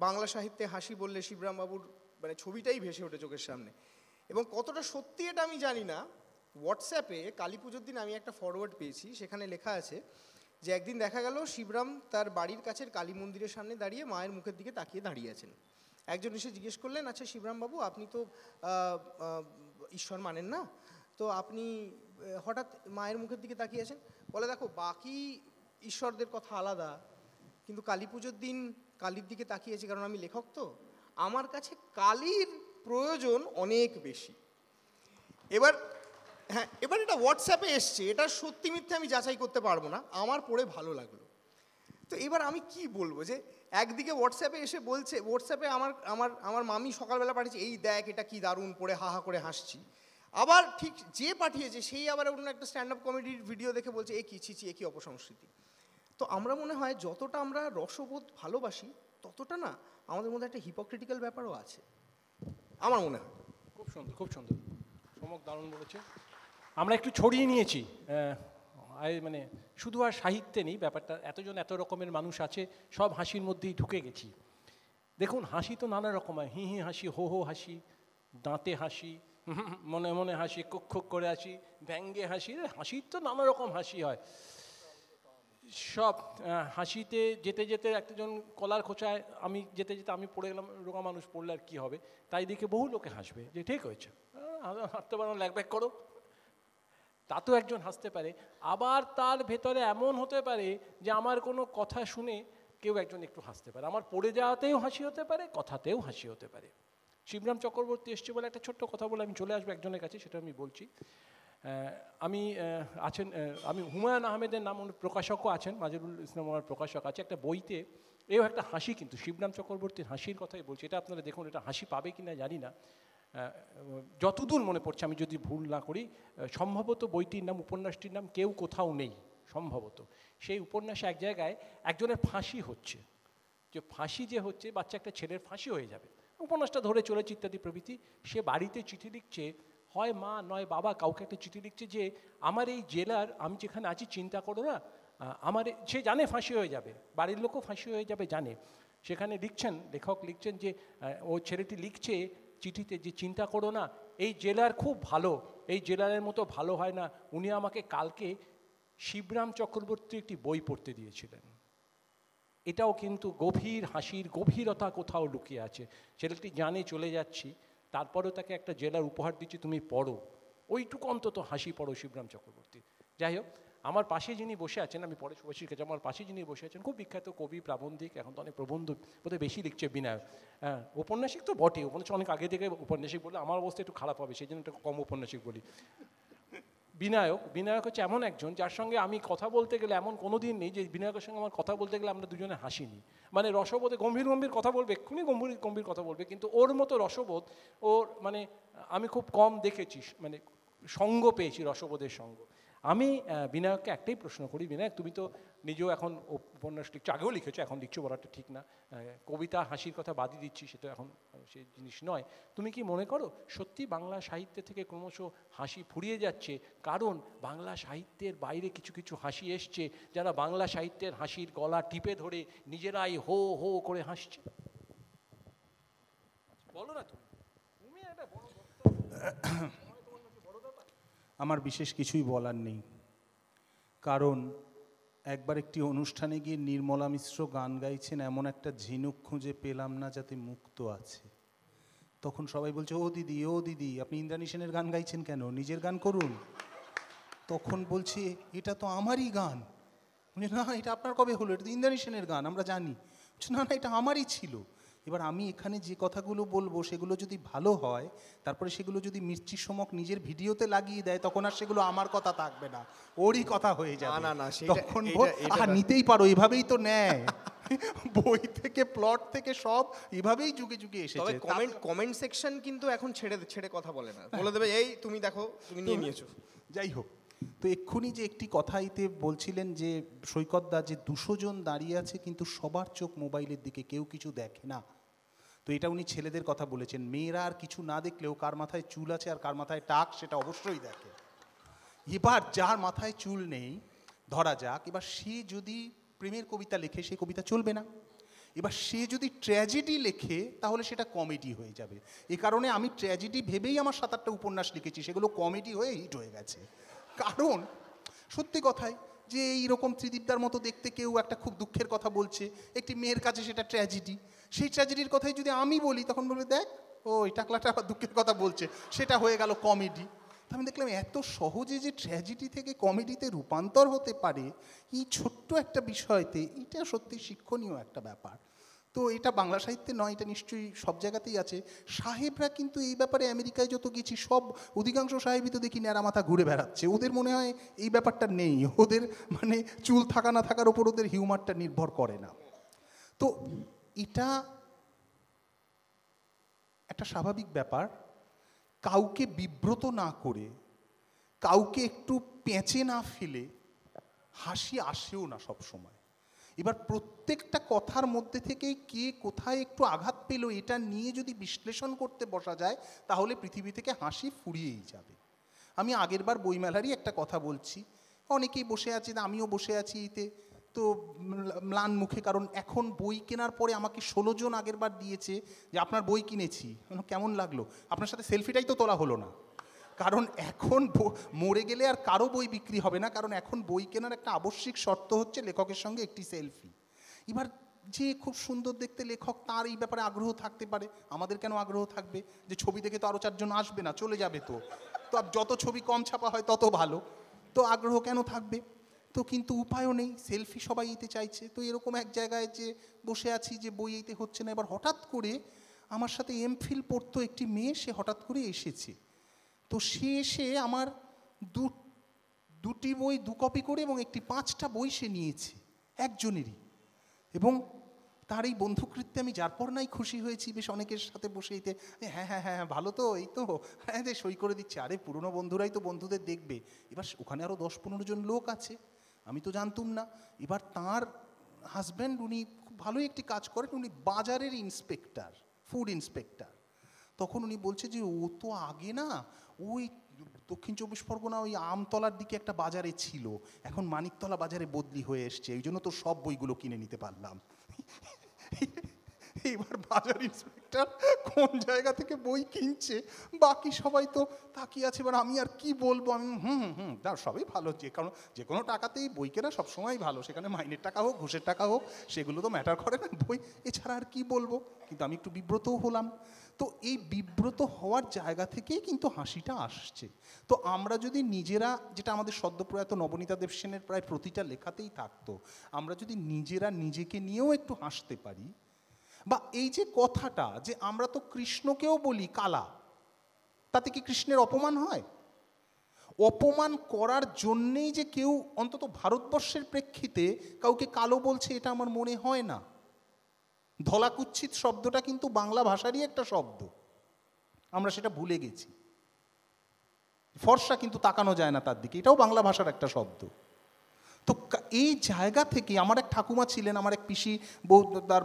বাংলা সাহিত্যে হাসি বললে শিবরাম বাবুর মানে ছবিটাই ভেসে ওঠে চোখের সামনে এবং কতটা সত্যি এটা আমি জানি না হোয়াটসঅ্যাপে কালী পুজোর দিন আমি একটা ফরওয়ার্ড পেয়েছি সেখানে লেখা আছে যে একদিন দেখা গেল শিবরাম তার বাড়ির কাছের কালী মন্দিরের সামনে দাঁড়িয়ে মায়ের মুখের দিকে তাকিয়ে দাঁড়িয়ে আছেন একজন এসে জিজ্ঞেস করলেন আচ্ছা শিবরামবাবু আপনি তো ঈশ্বর মানেন না তো আপনি হঠাৎ মায়ের মুখের দিকে তাকিয়ে আছেন বলে দেখো বাকি ঈশ্বরদের কথা আলাদা কিন্তু কালী পুজোর দিন কালীর দিকে তাকিয়েছি কারণ আমি লেখক তো আমার কাছে কালীর প্রয়োজন অনেক বেশি এবার হ্যাঁ এবার এটা হোয়াটসঅ্যাপে এসছে এটা সত্যি মিথ্যে আমি যাচাই করতে পারবো না আমার পড়ে ভালো লাগলো তো এবার আমি কি বলবো যে একদিকে হোয়াটসঅ্যাপে এসে বলছে হোয়াটসঅ্যাপে আমার আমার আমার মামি সকালবেলা পাঠিয়েছে এই দেখ এটা কি দারুণ পড়ে হাহা করে হাসছি আবার ঠিক যে পাঠিয়েছে সেই আবার অন্য একটা স্ট্যান্ড আপ কমেডির ভিডিও দেখে বলছে এ কি ছিছি এ অপসংস্কৃতি তো আমরা মনে হয় যতটা আমরা রসবোধ ভালোবাসি ততটা না আমাদের মধ্যে একটা হিপোক্রিটিক্যাল ব্যাপারও আছে আমার মনে হয় খুব সুন্দর খুব সুন্দর সমক দারুণ বলেছে আমরা একটু ছড়িয়ে নিয়েছি মানে শুধু আর সাহিত্যে নেই ব্যাপারটা এতজন এত রকমের মানুষ আছে সব হাসির মধ্যেই ঢুকে গেছি দেখুন হাসি তো নানা রকম হয় হি হি হাসি হো হো হাসি দাঁতে হাসি [laughs] মনে মনে হাসি কুক্ষুক করে হাসি ব্যঙ্গে হাসি হাসির তো নানা রকম হাসি হয় সব হাসিতে যেতে যেতে একজন কলার খোঁচায় আমি যেতে যেতে আমি পড়ে গেলাম রোগা মানুষ পড়লে আর কী হবে তাই দেখে বহু লোকে হাসবে যে ঠিক হয়েছে হাঁটতে পারো ল্যাকব্যাক করো তাতেও একজন হাসতে পারে আবার তার ভেতরে এমন হতে পারে যে আমার কোনো কথা শুনে কেউ একজন একটু হাসতে পারে আমার পড়ে যাওয়াতেও হাসি হতে পারে কথাতেও হাসি হতে পারে শিবরাম চক্রবর্তী এসছে বলে একটা ছোট্ট কথা বলে আমি চলে আসবো একজনের কাছে সেটা আমি বলছি আমি আছেন আমি হুমায়ুন আহমেদের নাম প্রকাশকও আছেন মাজরুল ইসলাম আমার প্রকাশক আছে একটা বইতে এও একটা হাসি কিন্তু শিবরাম চক্রবর্তীর হাসির কথাই বলছি এটা আপনারা দেখুন এটা হাসি পাবে কি না জানি না যতদূর মনে পড়ছে আমি যদি ভুল না করি সম্ভবত বইটির নাম উপন্যাসটির নাম কেউ কোথাও নেই সম্ভবত সেই উপন্যাসে এক জায়গায় একজনের ফাঁসি হচ্ছে যে ফাঁসি যে হচ্ছে বাচ্চা একটা ছেলের ফাঁসি হয়ে যাবে উপন্যাসটা ধরে চলেছে ইত্যাদি প্রভৃতি সে বাড়িতে চিঠি লিখছে হয় মা নয় বাবা কাউকে একটা চিঠি লিখছে যে আমার এই জেলার আমি যেখানে আছি চিন্তা করো না আমার সে জানে ফাঁসি হয়ে যাবে বাড়ির লোকও ফাঁসি হয়ে যাবে জানে সেখানে লিখছেন লেখক লিখছেন যে ও ছেলেটি লিখছে চিঠিতে যে চিন্তা করো না এই জেলার খুব ভালো এই জেলারের মতো ভালো হয় না উনি আমাকে কালকে শিবরাম চক্রবর্তী একটি বই পড়তে দিয়েছিলেন এটাও কিন্তু গভীর হাসির গভীরতা কোথাও লুকিয়ে আছে ছেলেটি জানে চলে যাচ্ছি তারপরেও তাকে একটা জেলার উপহার দিচ্ছি তুমি পড়ো ওইটুকু অন্তত হাসি পড়ো শিবরাম চক্রবর্তী যাই হোক আমার পাশে যিনি বসে আছেন আমি পরে শুভাশিস কাছে আমার পাশে যিনি বসে আছেন খুব বিখ্যাত কবি প্রাবন্ধিক এখন তো অনেক প্রবন্ধ বোধহয় বেশি লিখছে বিনয় হ্যাঁ ঔপন্যাসিক তো বটে উপন্যাস অনেক আগে থেকে ঔপন্যাসিক বললে আমার অবস্থা একটু খারাপ হবে সেই জন্য একটু কম ঔপন্যাসিক বলি বিনায়ক বিনায়ক হচ্ছে এমন একজন যার সঙ্গে আমি কথা বলতে গেলে এমন কোনো দিন নেই যে বিনায়কের সঙ্গে আমার কথা বলতে গেলে আমরা দুজনে হাসিনি মানে রসবোধে গম্ভীর গম্ভীর কথা বলবে এক্ষুনি গম্ভীর গম্ভীর কথা বলবে কিন্তু ওর মতো রসবোধ ওর মানে আমি খুব কম দেখেছি মানে সঙ্গ পেয়েছি রসবোধের সঙ্গ আমি বিনায়ককে একটাই প্রশ্ন করি বিনায়ক তুমি তো নিজেও এখন উপন্যাস লিখছো আগেও লিখেছো এখন লিখছো বলাটা ঠিক না কবিতা হাসির কথা বাদই দিচ্ছি সেটা এখন সে জিনিস নয় তুমি কি মনে করো সত্যি বাংলা সাহিত্য থেকে ক্রমশ হাসি ফুরিয়ে যাচ্ছে কারণ বাংলা সাহিত্যের বাইরে কিছু কিছু হাসি এসছে যারা বাংলা সাহিত্যের হাসির গলা টিপে ধরে নিজেরাই হো হো করে হাসছে বলো না তুমি তুমি একটা বড় [clears throat] [clears throat] আমার বিশেষ কিছুই বলার নেই কারণ একবার একটি অনুষ্ঠানে গিয়ে নির্মলা মিশ্র গান গাইছেন এমন একটা ঝিনুক খুঁজে পেলাম না যাতে মুক্ত আছে তখন সবাই বলছে ও দিদি ও দিদি আপনি ইন্দ্রাণী সেনের গান গাইছেন কেন নিজের গান করুন তখন বলছে এটা তো আমারই গান না এটা আপনার কবে হলো এটা তো ইন্দ্রাণী সেনের গান আমরা জানি না না এটা আমারই ছিল এবার আমি এখানে যে কথাগুলো বলবো সেগুলো যদি ভালো হয় তারপরে সেগুলো যদি মির্চি সমক নিজের ভিডিওতে লাগিয়ে দেয় তখন আর সেগুলো আমার কথা থাকবে না ওরই কথা হয়ে যাবে না না তখন আর নিতেই পারো এভাবেই তো নেয় বই থেকে প্লট থেকে সব এভাবেই যুগে যুগে এসেছে তবে কমেন্ট কমেন্ট সেকশন কিন্তু এখন ছেড়ে ছেড়ে কথা বলে না বলে দেবে এই তুমি দেখো তুমি নিয়ে নিয়েছো যাই হোক তো এক্ষুনি যে একটি কথাইতে বলছিলেন যে সৈকতদা যে দুশো জন দাঁড়িয়ে আছে কিন্তু সবার চোখ মোবাইলের দিকে কেউ কিছু দেখে না তো এটা উনি ছেলেদের কথা বলেছেন মেয়েরা আর কিছু না দেখলেও কার মাথায় চুল আছে আর কার মাথায় টাক সেটা অবশ্যই দেখে এবার যার মাথায় চুল নেই ধরা যাক এবার সে যদি প্রেমের কবিতা লেখে সে কবিতা চলবে না এবার সে যদি ট্র্যাজেডি লেখে তাহলে সেটা কমেডি হয়ে যাবে এ কারণে আমি ট্র্যাজেডি ভেবেই আমার সাত আটটা উপন্যাস লিখেছি সেগুলো কমেডি হয়ে হিট হয়ে গেছে কারণ সত্যি কথায় যে এইরকম ত্রিদীপদার মতো দেখতে কেউ একটা খুব দুঃখের কথা বলছে একটি মেয়ের কাছে সেটা ট্র্যাজেডি সেই ট্র্যাজেডির কথাই যদি আমি বলি তখন বলবে দেখ ও এই টাকলাটা আবার দুঃখের কথা বলছে সেটা হয়ে গেল কমেডি আমি দেখলাম এত সহজে যে ট্র্যাজেডি থেকে কমেডিতে রূপান্তর হতে পারে এই ছোট্ট একটা বিষয়তে এটা সত্যি শিক্ষণীয় একটা ব্যাপার তো এটা বাংলা সাহিত্যে নয় এটা নিশ্চয়ই সব জায়গাতেই আছে সাহেবরা কিন্তু এই ব্যাপারে আমেরিকায় যত গেছি সব অধিকাংশ সাহেবই তো দেখি ন্যাড়া মাথা ঘুরে বেড়াচ্ছে ওদের মনে হয় এই ব্যাপারটা নেই ওদের মানে চুল থাকা না থাকার ওপর ওদের হিউমারটা নির্ভর করে না তো এটা একটা স্বাভাবিক ব্যাপার কাউকে বিব্রত না করে কাউকে একটু পেঁচে না ফেলে হাসি আসেও না সব সময় এবার প্রত্যেকটা কথার মধ্যে থেকেই কে কোথায় একটু আঘাত পেল এটা নিয়ে যদি বিশ্লেষণ করতে বসা যায় তাহলে পৃথিবী থেকে হাসি ফুরিয়েই যাবে আমি আগেরবার বইমেলারই একটা কথা বলছি অনেকেই বসে আছে আমিও বসে আছি এতে তো ম্লান মুখে কারণ এখন বই কেনার পরে আমাকে ষোলো জন আগের বার দিয়েছে যে আপনার বই কিনেছি কেমন লাগলো আপনার সাথে সেলফিটাই তো তোলা হলো না কারণ এখন মরে গেলে আর কারো বই বিক্রি হবে না কারণ এখন বই কেনার একটা আবশ্যিক শর্ত হচ্ছে লেখকের সঙ্গে একটি সেলফি এবার যে খুব সুন্দর দেখতে লেখক তার এই ব্যাপারে আগ্রহ থাকতে পারে আমাদের কেন আগ্রহ থাকবে যে ছবি দেখে তো আরও চারজন আসবে না চলে যাবে তো তো যত ছবি কম ছাপা হয় তত ভালো তো আগ্রহ কেন থাকবে তো কিন্তু উপায়ও নেই সেলফি সবাই এতে চাইছে তো এরকম এক জায়গায় যে বসে আছি যে বই এইতে হচ্ছে না এবার হঠাৎ করে আমার সাথে এমফিল পড়তো একটি মেয়ে সে হঠাৎ করে এসেছে তো সে এসে আমার দু দুটি বই দু কপি করে এবং একটি পাঁচটা বই সে নিয়েছে একজনেরই এবং তার এই বন্ধুকৃত্যে আমি যার পর নাই খুশি হয়েছি বেশ অনেকের সাথে বসে এতে হ্যাঁ, হ্যাঁ হ্যাঁ হ্যাঁ ভালো তো এই তো হ্যাঁ রে হ্যাঁ, সই করে দিচ্ছে আরে পুরনো বন্ধুরাই তো বন্ধুদের দেখবে এবার ওখানে আরও দশ পনেরো জন লোক আছে আমি তো জানতুম না এবার তার হাজব্যান্ড উনি খুব ভালোই একটি কাজ করেন উনি বাজারের ইন্সপেক্টর ফুড ইন্সপেক্টর তখন উনি বলছে যে ও তো আগে না ওই দক্ষিণ চব্বিশ পরগনা ওই আমতলার দিকে একটা বাজারে ছিল এখন মানিকতলা বাজারে বদলি হয়ে এসছে এই জন্য তো সব বইগুলো কিনে নিতে পারলাম [laughs] এবার বাজার ইন্সপেক্টর কোন জায়গা থেকে বই কিনছে বাকি সবাই তো তাকিয়ে আছে এবার আমি আর কি বলবো আমি হুম হুম তার সবই ভালো যে কারণ যে কোনো টাকাতেই বই কেনা সবসময় ভালো সেখানে মাইনের টাকা হোক ঘুষের টাকা হোক সেগুলো তো ম্যাটার করে না বই এছাড়া আর কি বলবো কিন্তু আমি একটু বিব্রতও হলাম তো এই বিব্রত হওয়ার জায়গা থেকেই কিন্তু হাসিটা আসছে তো আমরা যদি নিজেরা যেটা আমাদের সদ্যপ্রয়াত নবনীতা দেব সেনের প্রায় প্রতিটা লেখাতেই থাকতো আমরা যদি নিজেরা নিজেকে নিয়েও একটু হাসতে পারি বা এই যে কথাটা যে আমরা তো কৃষ্ণকেও বলি কালা তাতে কি কৃষ্ণের অপমান হয় অপমান করার জন্যেই যে কেউ অন্তত ভারতবর্ষের প্রেক্ষিতে কাউকে কালো বলছে এটা আমার মনে হয় না ধলাকুচ্ছিত শব্দটা কিন্তু বাংলা ভাষারই একটা শব্দ আমরা সেটা ভুলে গেছি ফর্সা কিন্তু তাকানো যায় না তার দিকে এটাও বাংলা ভাষার একটা শব্দ তো এই জায়গা থেকে আমার এক ঠাকুমা ছিলেন আমার এক পিসি বউ তার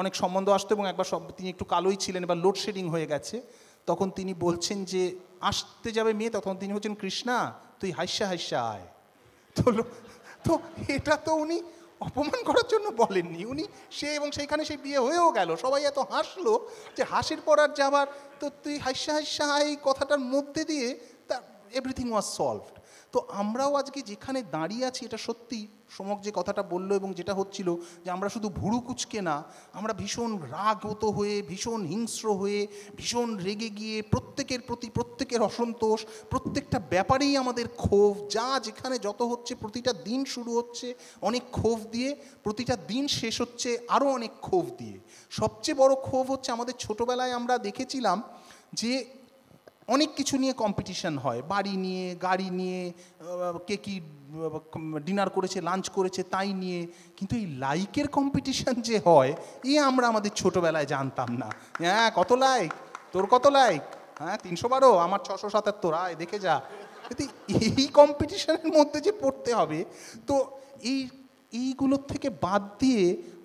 অনেক সম্বন্ধ আসতো এবং একবার তিনি একটু কালোই ছিলেন এবার লোডশেডিং হয়ে গেছে তখন তিনি বলছেন যে আসতে যাবে মেয়ে তখন তিনি বলছেন কৃষ্ণা তুই হাস্যা হাস্যা আয় তো তো এটা তো উনি অপমান করার জন্য বলেননি উনি সে এবং সেইখানে সে বিয়ে হয়েও গেল সবাই এত হাসলো যে হাসির পর আর যাবার তো তুই হাস্যা হাস্যা এই কথাটার মধ্যে দিয়ে তা এভরিথিং ওয়াজ সলভড তো আমরাও আজকে যেখানে দাঁড়িয়ে আছি এটা সত্যি সমক যে কথাটা বললো এবং যেটা হচ্ছিল যে আমরা শুধু ভুরু কুচকে না আমরা ভীষণ রাগত হয়ে ভীষণ হিংস্র হয়ে ভীষণ রেগে গিয়ে প্রত্যেকের প্রতি প্রত্যেকের অসন্তোষ প্রত্যেকটা ব্যাপারেই আমাদের ক্ষোভ যা যেখানে যত হচ্ছে প্রতিটা দিন শুরু হচ্ছে অনেক ক্ষোভ দিয়ে প্রতিটা দিন শেষ হচ্ছে আরও অনেক ক্ষোভ দিয়ে সবচেয়ে বড় ক্ষোভ হচ্ছে আমাদের ছোটোবেলায় আমরা দেখেছিলাম যে অনেক কিছু নিয়ে কম্পিটিশন হয় বাড়ি নিয়ে গাড়ি নিয়ে কে কি ডিনার করেছে লাঞ্চ করেছে তাই নিয়ে কিন্তু এই লাইকের কম্পিটিশন যে হয় এ আমরা আমাদের ছোটোবেলায় জানতাম না হ্যাঁ কত লাইক তোর কত লাইক হ্যাঁ তিনশো বারো আমার ছশো সাতাত্তর আয় দেখে যা কিন্তু এই কম্পিটিশনের মধ্যে যে পড়তে হবে তো এই এইগুলোর থেকে বাদ দিয়ে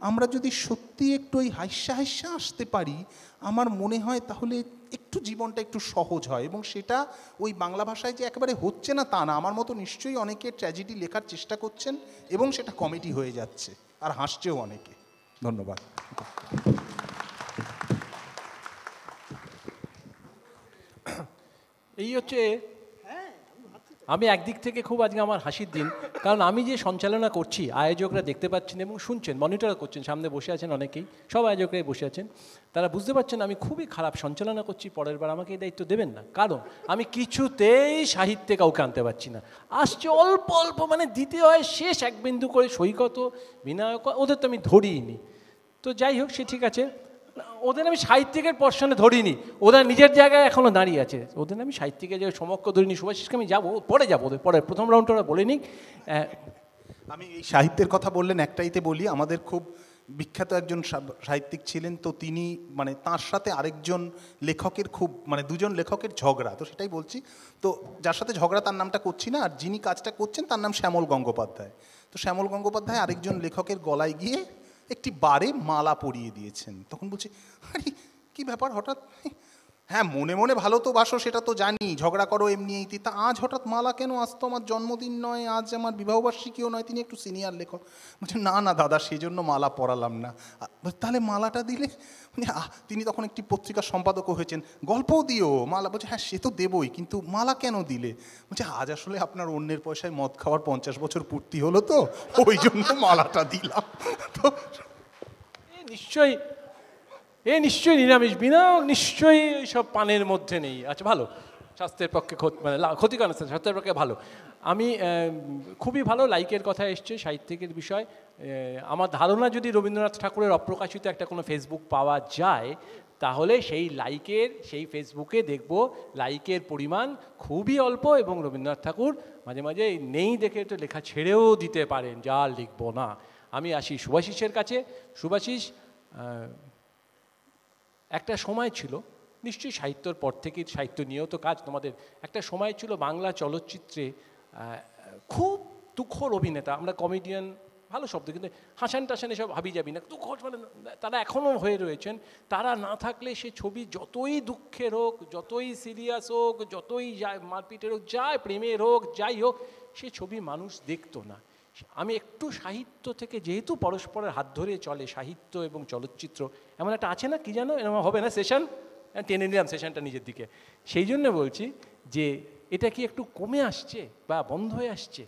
আমরা যদি সত্যি একটু ওই হাস্যা হাস্যা আসতে পারি আমার মনে হয় তাহলে জীবনটা একটু সহজ হয় এবং সেটা ওই বাংলা ভাষায় যে একেবারে হচ্ছে না তা না আমার মতো নিশ্চয়ই অনেকে ট্র্যাজেডি লেখার চেষ্টা করছেন এবং সেটা কমেডি হয়ে যাচ্ছে আর হাসছেও অনেকে ধন্যবাদ এই হচ্ছে আমি একদিক থেকে খুব আজকে আমার হাসির দিন কারণ আমি যে সঞ্চালনা করছি আয়োজকরা দেখতে পাচ্ছেন এবং শুনছেন মনিটর করছেন সামনে বসে আছেন অনেকেই সব আয়োজকরাই বসে আছেন তারা বুঝতে পারছেন আমি খুবই খারাপ সঞ্চালনা করছি পরের বার আমাকে এই দায়িত্ব দেবেন না কারণ আমি কিছুতেই সাহিত্যে কাউকে আনতে পারছি না আসছে অল্প অল্প মানে দিতে হয় শেষ এক বিন্দু করে সৈকত বিনায়ক ওদের তো আমি ধরিই নি তো যাই হোক সে ঠিক আছে ওদের আমি সাহিত্যিকের পশনে ধরিনি ওদের নিজের জায়গায় এখনও দাঁড়িয়ে আছে ওদের আমি সাহিত্যিকের যে সমক্ষ ধরিনি শুভাশিসকে আমি যাবো পরে যাবো ওদের পরে প্রথম রাউন্ডটা ওরা বলে নিক আমি এই সাহিত্যের কথা বললেন একটাইতে বলি আমাদের খুব বিখ্যাত একজন সাহিত্যিক ছিলেন তো তিনি মানে তার সাথে আরেকজন লেখকের খুব মানে দুজন লেখকের ঝগড়া তো সেটাই বলছি তো যার সাথে ঝগড়া তার নামটা করছি না আর যিনি কাজটা করছেন তার নাম শ্যামল গঙ্গোপাধ্যায় তো শ্যামল গঙ্গোপাধ্যায় আরেকজন লেখকের গলায় গিয়ে একটি বারে মালা পরিয়ে দিয়েছেন তখন বলছে আরে কি ব্যাপার হঠাৎ হ্যাঁ মনে মনে ভালো তো বাসো সেটা তো জানি ঝগড়া করো এমনি এই তা আজ হঠাৎ মালা কেন আজ তো আমার জন্মদিন নয় আজ আমার বিবাহবার্ষিকীও নয় তিনি একটু সিনিয়র লেখক বলছেন না না দাদা সেই জন্য মালা পড়ালাম না তাহলে মালাটা দিলে তিনি তখন একটি পত্রিকার সম্পাদকও হয়েছেন গল্পও দিও মালা বলছে হ্যাঁ সে তো দেবই কিন্তু মালা কেন দিলে বলছে আজ আসলে আপনার অন্যের পয়সায় মদ খাওয়ার পঞ্চাশ বছর পূর্তি হলো তো ওই জন্য মালাটা দিলাম তো নিশ্চয়ই এ নিশ্চয়ই নিরামিষ বিনা নিশ্চয়ই সব পানের মধ্যে নেই আচ্ছা ভালো স্বাস্থ্যের পক্ষে মানে ক্ষতিকর আছে স্বাস্থ্যের পক্ষে ভালো আমি খুবই ভালো লাইকের কথা এসছে সাহিত্যিকের বিষয় আমার ধারণা যদি রবীন্দ্রনাথ ঠাকুরের অপ্রকাশিত একটা কোনো ফেসবুক পাওয়া যায় তাহলে সেই লাইকের সেই ফেসবুকে দেখব লাইকের পরিমাণ খুবই অল্প এবং রবীন্দ্রনাথ ঠাকুর মাঝে মাঝে নেই দেখে তো লেখা ছেড়েও দিতে পারেন যা লিখবো না আমি আসি সুভাশিসের কাছে সুভাশিস একটা সময় ছিল নিশ্চয়ই সাহিত্যর পর থেকে সাহিত্য নিয়েও তো কাজ তোমাদের একটা সময় ছিল বাংলা চলচ্চিত্রে খুব তুখর অভিনেতা আমরা কমেডিয়ান ভালো শব্দ কিন্তু হাসান টাসান এসব ভাবি যাবি না দুঃখ মানে তারা এখনও হয়ে রয়েছেন তারা না থাকলে সে ছবি যতই দুঃখের হোক যতই সিরিয়াস হোক যতই যায় মারপিটের হোক যায় প্রেমের হোক যাই হোক সে ছবি মানুষ দেখতো না আমি একটু সাহিত্য থেকে যেহেতু পরস্পরের হাত ধরে চলে সাহিত্য এবং চলচ্চিত্র এমন একটা আছে না কি জানো এরকম হবে না সেশন টেনে নিলাম সেশনটা নিজের দিকে সেই জন্য বলছি যে এটা কি একটু কমে আসছে বা বন্ধ হয়ে আসছে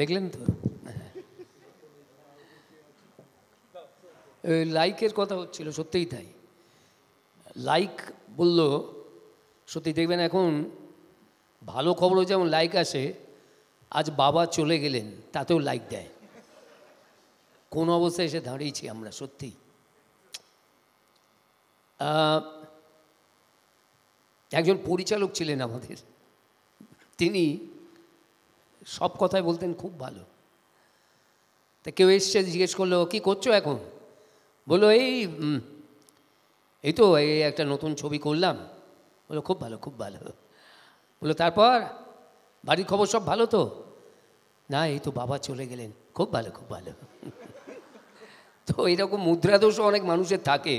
দেখলেন তো লাইকের কথা হচ্ছিল সত্যিই তাই লাইক বলল সত্যি দেখবেন এখন ভালো খবরও যেমন লাইক আসে আজ বাবা চলে গেলেন তাতেও লাইক দেয় কোন অবস্থায় এসে দাঁড়িয়েছি আমরা সত্যি একজন পরিচালক ছিলেন আমাদের তিনি সব কথাই বলতেন খুব ভালো তা কেউ এসছে জিজ্ঞেস করলো কী করছো এখন বললো এই এই তো এই একটা নতুন ছবি করলাম বললো খুব ভালো খুব ভালো বললো তারপর বাড়ির খবর সব ভালো তো না এই তো বাবা চলে গেলেন খুব ভালো খুব ভালো তো এরকম মুদ্রাদোষও অনেক মানুষের থাকে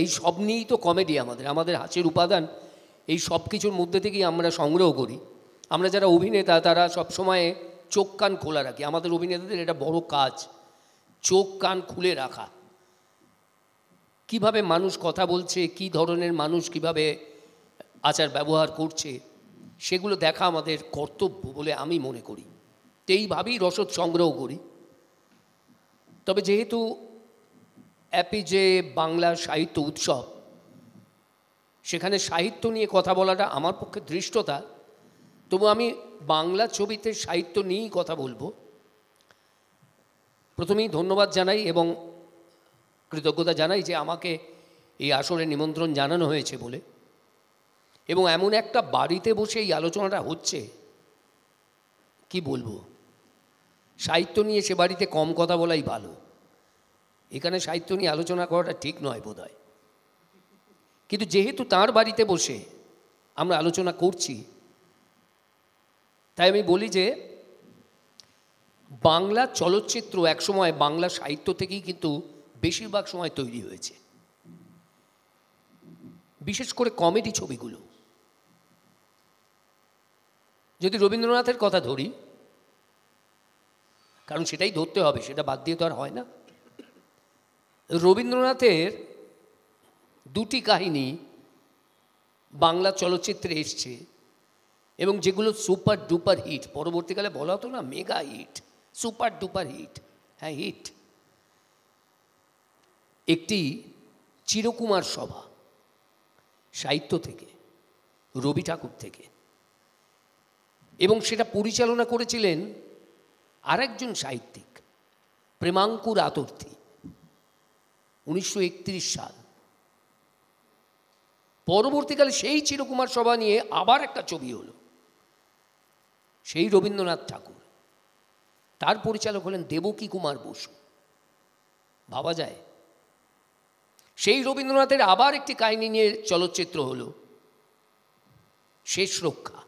এই সব নিয়েই তো কমেডি আমাদের আমাদের হাসির উপাদান এই সব কিছুর মধ্যে থেকেই আমরা সংগ্রহ করি আমরা যারা অভিনেতা তারা সবসময় চোখ কান খোলা রাখি আমাদের অভিনেতাদের এটা বড় কাজ চোখ কান খুলে রাখা কিভাবে মানুষ কথা বলছে কি ধরনের মানুষ কিভাবে আচার ব্যবহার করছে সেগুলো দেখা আমাদের কর্তব্য বলে আমি মনে করি তো এইভাবেই রসদ সংগ্রহ করি তবে যেহেতু অ্যাপিজে যে বাংলা সাহিত্য উৎসব সেখানে সাহিত্য নিয়ে কথা বলাটা আমার পক্ষে ধৃষ্টতা তবু আমি বাংলা ছবিতে সাহিত্য নিয়েই কথা বলবো প্রথমেই ধন্যবাদ জানাই এবং কৃতজ্ঞতা জানাই যে আমাকে এই আসরে নিমন্ত্রণ জানানো হয়েছে বলে এবং এমন একটা বাড়িতে বসে এই আলোচনাটা হচ্ছে কি বলবো সাহিত্য নিয়ে সে বাড়িতে কম কথা বলাই ভালো এখানে সাহিত্য নিয়ে আলোচনা করাটা ঠিক নয় বোধ কিন্তু যেহেতু তার বাড়িতে বসে আমরা আলোচনা করছি তাই আমি বলি যে বাংলা চলচ্চিত্র একসময় বাংলা সাহিত্য থেকেই কিন্তু বেশিরভাগ সময় তৈরি হয়েছে বিশেষ করে কমেডি ছবিগুলো যদি রবীন্দ্রনাথের কথা ধরি কারণ সেটাই ধরতে হবে সেটা বাদ দিয়ে তো আর হয় না রবীন্দ্রনাথের দুটি কাহিনী বাংলা চলচ্চিত্রে এসছে এবং যেগুলো সুপার ডুপার হিট পরবর্তীকালে বলা হতো না mega hit super duper hit হ্যাঁ হিট একটি চিরকুমার সভা সাহিত্য থেকে রবি ঠাকুর থেকে এবং সেটা পরিচালনা করেছিলেন আরেকজন সাহিত্যিক প্রেমাঙ্কুর আতর্থী উনিশশো সাল পরবর্তীকালে সেই চিরকুমার সভা নিয়ে আবার একটা ছবি হলো সেই রবীন্দ্রনাথ ঠাকুর তার পরিচালক হলেন দেবকী কুমার বসু ভাবা যায় সেই রবীন্দ্রনাথের আবার একটি কাহিনী নিয়ে চলচ্চিত্র হল শেষ রক্ষা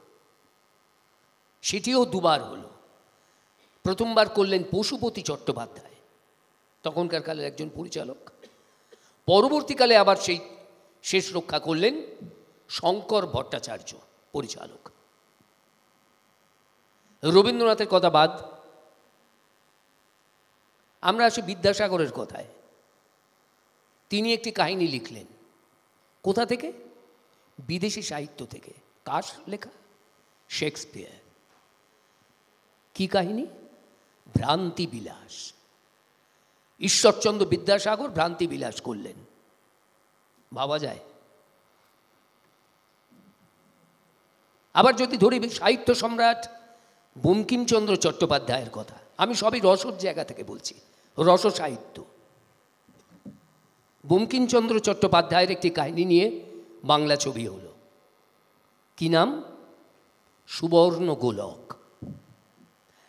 সেটিও দুবার হল প্রথমবার করলেন পশুপতি চট্টোপাধ্যায় তখনকার কালের একজন পরিচালক পরবর্তীকালে আবার সেই শেষ রক্ষা করলেন শঙ্কর ভট্টাচার্য পরিচালক রবীন্দ্রনাথের কথা বাদ আমরা আসি বিদ্যাসাগরের কথায় তিনি একটি কাহিনী লিখলেন কোথা থেকে বিদেশি সাহিত্য থেকে কাশ লেখা শেক্সপিয়ার কি কাহিনী ভ্রান্তি বিলাস ঈশ্বরচন্দ্র বিদ্যাসাগর ভ্রান্তি বিলাস করলেন ভাবা যায় আবার যদি ধরি সাহিত্য সম্রাট বঙ্কিমচন্দ্র চট্টোপাধ্যায়ের কথা আমি সবই রসর জায়গা থেকে বলছি রস সাহিত্য বঙ্কিমচন্দ্র চট্টোপাধ্যায়ের একটি কাহিনী নিয়ে বাংলা ছবি হলো কি নাম সুবর্ণ গোলক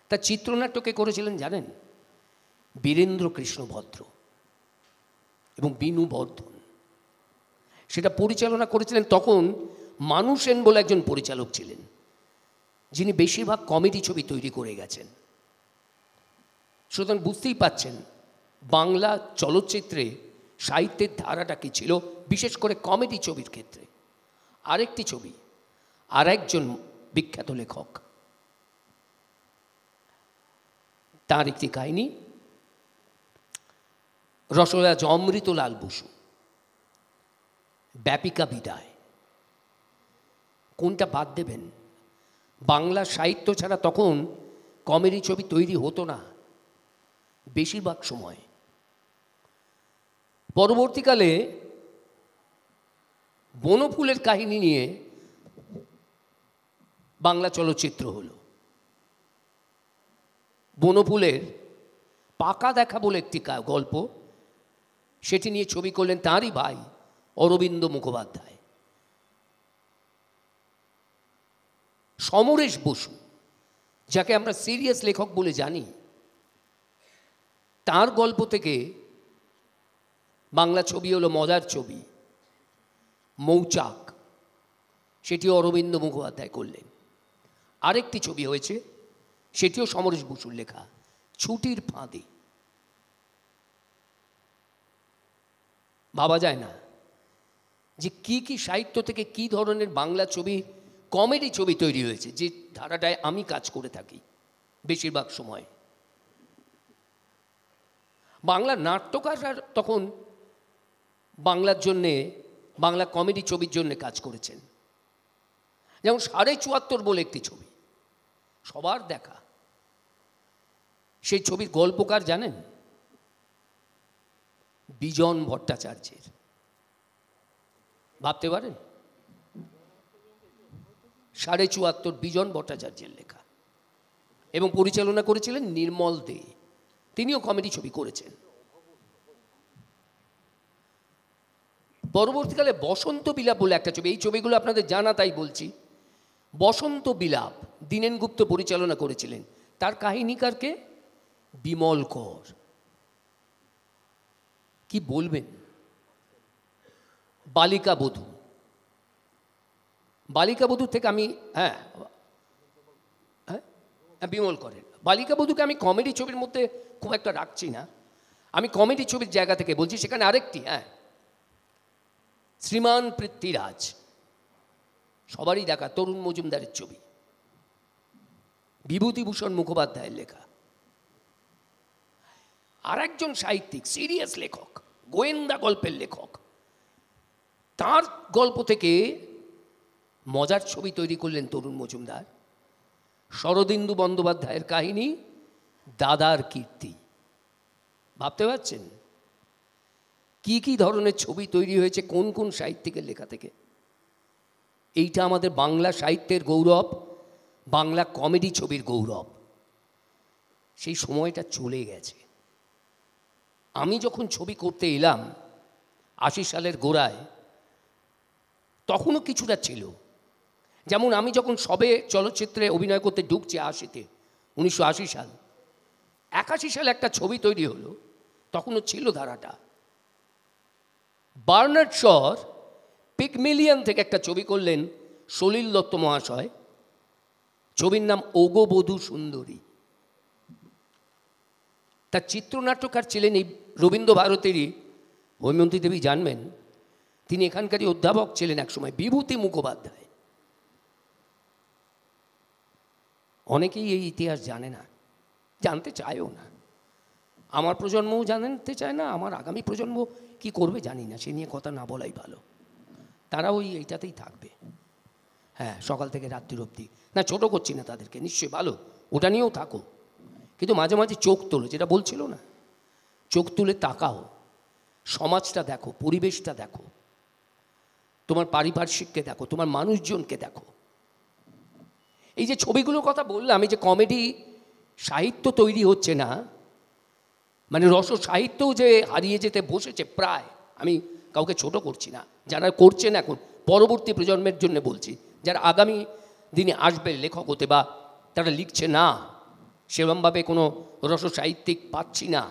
তা চিত্রনাট্যকে করেছিলেন জানেন বীরেন্দ্র কৃষ্ণ ভদ্র এবং বিনু বর্ধন সেটা পরিচালনা করেছিলেন তখন মানুষ বলে একজন পরিচালক ছিলেন যিনি বেশিরভাগ কমেডি ছবি তৈরি করে গেছেন সুতরাং বুঝতেই পাচ্ছেন বাংলা চলচ্চিত্রে সাহিত্যের ধারাটা কী ছিল বিশেষ করে কমেডি ছবির ক্ষেত্রে আরেকটি ছবি আর একজন বিখ্যাত লেখক তার একটি কাহিনী রসরাজ অমৃতলাল বসু ব্যাপিকা বিদায় কোনটা বাদ দেবেন বাংলা সাহিত্য ছাড়া তখন কমেডি ছবি তৈরি হতো না বেশিরভাগ সময় পরবর্তীকালে বনফুলের কাহিনী নিয়ে বাংলা চলচ্চিত্র হলো বনফুলের পাকা দেখা বলে একটি গল্প সেটি নিয়ে ছবি করলেন তাঁরই ভাই অরবিন্দ মুখোপাধ্যায় সমরেশ বসু যাকে আমরা সিরিয়াস লেখক বলে জানি তার গল্প থেকে বাংলা ছবি হলো মজার ছবি মৌচাক সেটিও অরবিন্দ মুখোপাধ্যায় করলেন আরেকটি ছবি হয়েছে সেটিও সমরেশ বসুর লেখা ছুটির ফাঁদে ভাবা যায় না যে কি কি সাহিত্য থেকে কি ধরনের বাংলা ছবি কমেডি ছবি তৈরি হয়েছে যে ধারাটায় আমি কাজ করে থাকি বেশিরভাগ সময় বাংলা নাট্যকাররা তখন বাংলার জন্যে বাংলা কমেডি ছবির জন্য কাজ করেছেন যেমন সাড়ে চুয়াত্তর বলে একটি ছবি সবার দেখা সেই ছবির গল্পকার জানেন বিজন ভট্টাচার্যের ভাবতে পারেন সাড়ে চুয়াত্তর বিজন ভট্টাচার্যের লেখা এবং পরিচালনা করেছিলেন নির্মল দে তিনিও কমেডি ছবি করেছেন পরবর্তীকালে বসন্ত বিলাপ বলে একটা ছবি এই ছবিগুলো আপনাদের জানা তাই বলছি বসন্ত বিলাপ দীনেন গুপ্ত পরিচালনা করেছিলেন তার কাহিনীকারকে বিমল কর কি বলবেন বালিকা বধূ বালিকা বধূ থেকে আমি হ্যাঁ, হ্যাঁ হ্যাঁ বিমল করেন বালিকা বধূকে আমি কমেডি ছবির মধ্যে খুব একটা রাখছি না আমি কমেডি ছবির জায়গা থেকে বলছি সেখানে আরেকটি হ্যাঁ শ্রীমান পৃথ্বীরাজ সবারই দেখা তরুণ মজুমদারের ছবি বিভূতিভূষণ মুখোপাধ্যায়ের লেখা আর একজন সাহিত্যিক সিরিয়াস লেখক গোয়েন্দা গল্পের লেখক তার গল্প থেকে মজার ছবি তৈরি করলেন তরুণ মজুমদার শরদিন্দু বন্দ্যোপাধ্যায়ের কাহিনী দাদার কীর্তি ভাবতে পারছেন কি কি ধরনের ছবি তৈরি হয়েছে কোন কোন সাহিত্যিকের লেখা থেকে এইটা আমাদের বাংলা সাহিত্যের গৌরব বাংলা কমেডি ছবির গৌরব সেই সময়টা চলে গেছে আমি যখন ছবি করতে এলাম আশি সালের গোড়ায় তখনও কিছুটা ছিল যেমন আমি যখন সবে চলচ্চিত্রে অভিনয় করতে ঢুকছি আশিতে উনিশশো আশি সাল একাশি সালে একটা ছবি তৈরি হলো তখনও ছিল ধারাটা বার্নার্ড শর পিকমিলিয়ান থেকে একটা ছবি করলেন সলিল দত্ত মহাশয় ছবির নাম ওগো সুন্দরী তার চিত্রনাট্যকার ছিলেন এই রবীন্দ্র ভারতেরই হৈমন্তী দেবী জানবেন তিনি এখানকারই অধ্যাপক ছিলেন একসময় বিভূতি মুখোপাধ্যায় অনেকেই এই ইতিহাস জানে না জানতে চায়ও না আমার প্রজন্মও জানতে চায় না আমার আগামী প্রজন্ম কি করবে জানি না সে নিয়ে কথা না বলাই ভালো তারা ওই এইটাতেই থাকবে হ্যাঁ সকাল থেকে রাত্রির অবধি না ছোট করছি না তাদেরকে নিশ্চয়ই ভালো ওটা নিয়েও থাকো কিন্তু মাঝে মাঝে চোখ তোলো যেটা বলছিল না চোখ তুলে তাকাও সমাজটা দেখো পরিবেশটা দেখো তোমার পারিপার্শ্বিককে দেখো তোমার মানুষজনকে দেখো এই যে ছবিগুলোর কথা বললাম আমি যে কমেডি সাহিত্য তৈরি হচ্ছে না মানে রস সাহিত্যও যে হারিয়ে যেতে বসেছে প্রায় আমি কাউকে ছোট করছি না যারা করছেন এখন পরবর্তী প্রজন্মের জন্য বলছি যারা আগামী দিনে আসবে লেখক হতে বা তারা লিখছে না সেরমভাবে কোনো রস সাহিত্যিক পাচ্ছি না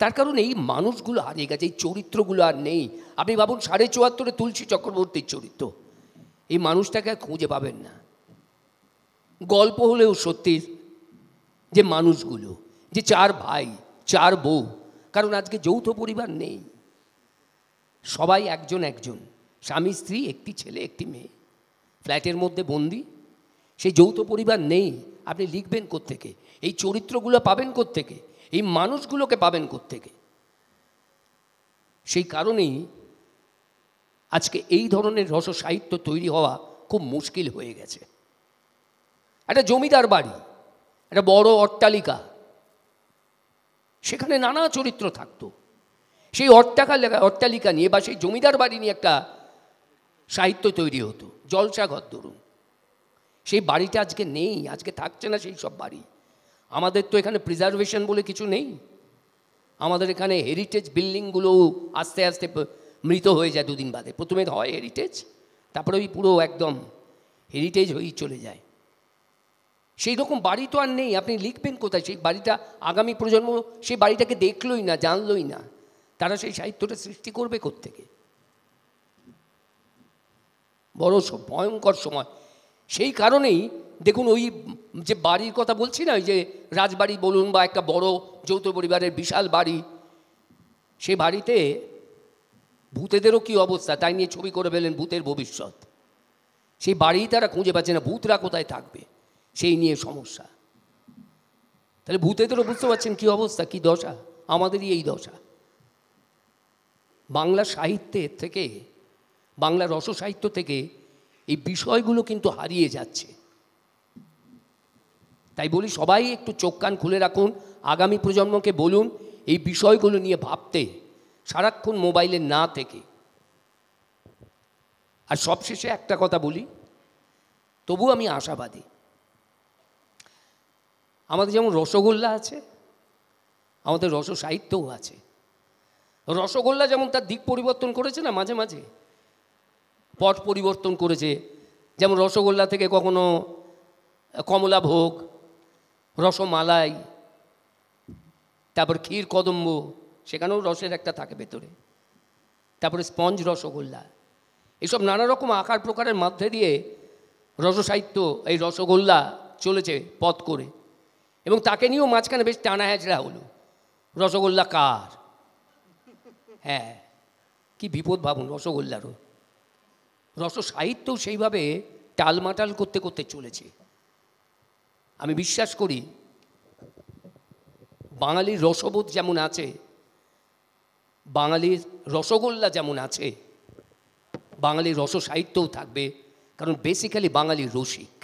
তার কারণ এই মানুষগুলো হারিয়ে গেছে এই চরিত্রগুলো আর নেই আপনি ভাবুন সাড়ে চুয়াত্তরে তুলসী চক্রবর্তীর চরিত্র এই মানুষটাকে খুঁজে পাবেন না গল্প হলেও সত্যি যে মানুষগুলো যে চার ভাই চার বউ কারণ আজকে যৌথ পরিবার নেই সবাই একজন একজন স্বামী স্ত্রী একটি ছেলে একটি মেয়ে ফ্ল্যাটের মধ্যে বন্দি সেই যৌথ পরিবার নেই আপনি লিখবেন কোত্থেকে এই চরিত্রগুলো পাবেন কোত্থেকে এই মানুষগুলোকে পাবেন কোত্থেকে সেই কারণেই আজকে এই ধরনের রস সাহিত্য তৈরি হওয়া খুব মুশকিল হয়ে গেছে একটা জমিদার বাড়ি একটা বড় অট্টালিকা সেখানে নানা চরিত্র থাকতো সেই অট্টাকার লেখা অট্টালিকা নিয়ে বা সেই জমিদার বাড়ি নিয়ে একটা সাহিত্য তৈরি হতো জলসাঘর ধরুন সেই বাড়িটা আজকে নেই আজকে থাকছে না সেই সব বাড়ি আমাদের তো এখানে প্রিজার্ভেশন বলে কিছু নেই আমাদের এখানে হেরিটেজ বিল্ডিংগুলোও আস্তে আস্তে মৃত হয়ে যায় দুদিন বাদে প্রথমে হয় হেরিটেজ তারপরে ওই পুরো একদম হেরিটেজ হয়েই চলে যায় সেই রকম বাড়ি তো আর নেই আপনি লিখবেন কোথায় সেই বাড়িটা আগামী প্রজন্ম সেই বাড়িটাকে দেখলই না জানলই না তারা সেই সাহিত্যটা সৃষ্টি করবে থেকে বড় ভয়ঙ্কর সময় সেই কারণেই দেখুন ওই যে বাড়ির কথা বলছি না ওই যে রাজবাড়ি বলুন বা একটা বড় যৌথ পরিবারের বিশাল বাড়ি সে বাড়িতে ভূতেদেরও কি অবস্থা তাই নিয়ে ছবি করে ফেলেন ভূতের ভবিষ্যৎ সেই বাড়ি তারা খুঁজে পাচ্ছে না ভূতরা কোথায় থাকবে সেই নিয়ে সমস্যা তাহলে ভূতেদেরও বুঝতে পারছেন কী অবস্থা কী দশা আমাদেরই এই দশা বাংলা সাহিত্যের থেকে বাংলা রসসাহিত্য থেকে এই বিষয়গুলো কিন্তু হারিয়ে যাচ্ছে তাই বলি সবাই একটু চোখ কান খুলে রাখুন আগামী প্রজন্মকে বলুন এই বিষয়গুলো নিয়ে ভাবতে সারাক্ষণ মোবাইলে না থেকে আর সবশেষে একটা কথা বলি তবু আমি আশাবাদী আমাদের যেমন রসগোল্লা আছে আমাদের রস সাহিত্যও আছে রসগোল্লা যেমন তার দিক পরিবর্তন করেছে না মাঝে মাঝে পট পরিবর্তন করেছে যেমন রসগোল্লা থেকে কখনো কমলা ভোগ রসমালাই তারপর ক্ষীর কদম্ব সেখানেও রসের একটা থাকে ভেতরে তারপরে স্পঞ্জ রসগোল্লা এসব নানা রকম আকার প্রকারের মধ্যে দিয়ে রসসাহিত্য এই রসগোল্লা চলেছে পথ করে এবং তাকে নিয়েও মাঝখানে বেশ টানা হ্যাঁচড়া হলো রসগোল্লা কার হ্যাঁ কি বিপদ ভাবুন রসগোল্লারও রস সাহিত্যও সেইভাবে টালমাটাল করতে করতে চলেছে আমি বিশ্বাস করি বাঙালির রসবোধ যেমন আছে বাঙালির রসগোল্লা যেমন আছে বাঙালির রস সাহিত্যও থাকবে কারণ বেসিক্যালি বাঙালি রসিক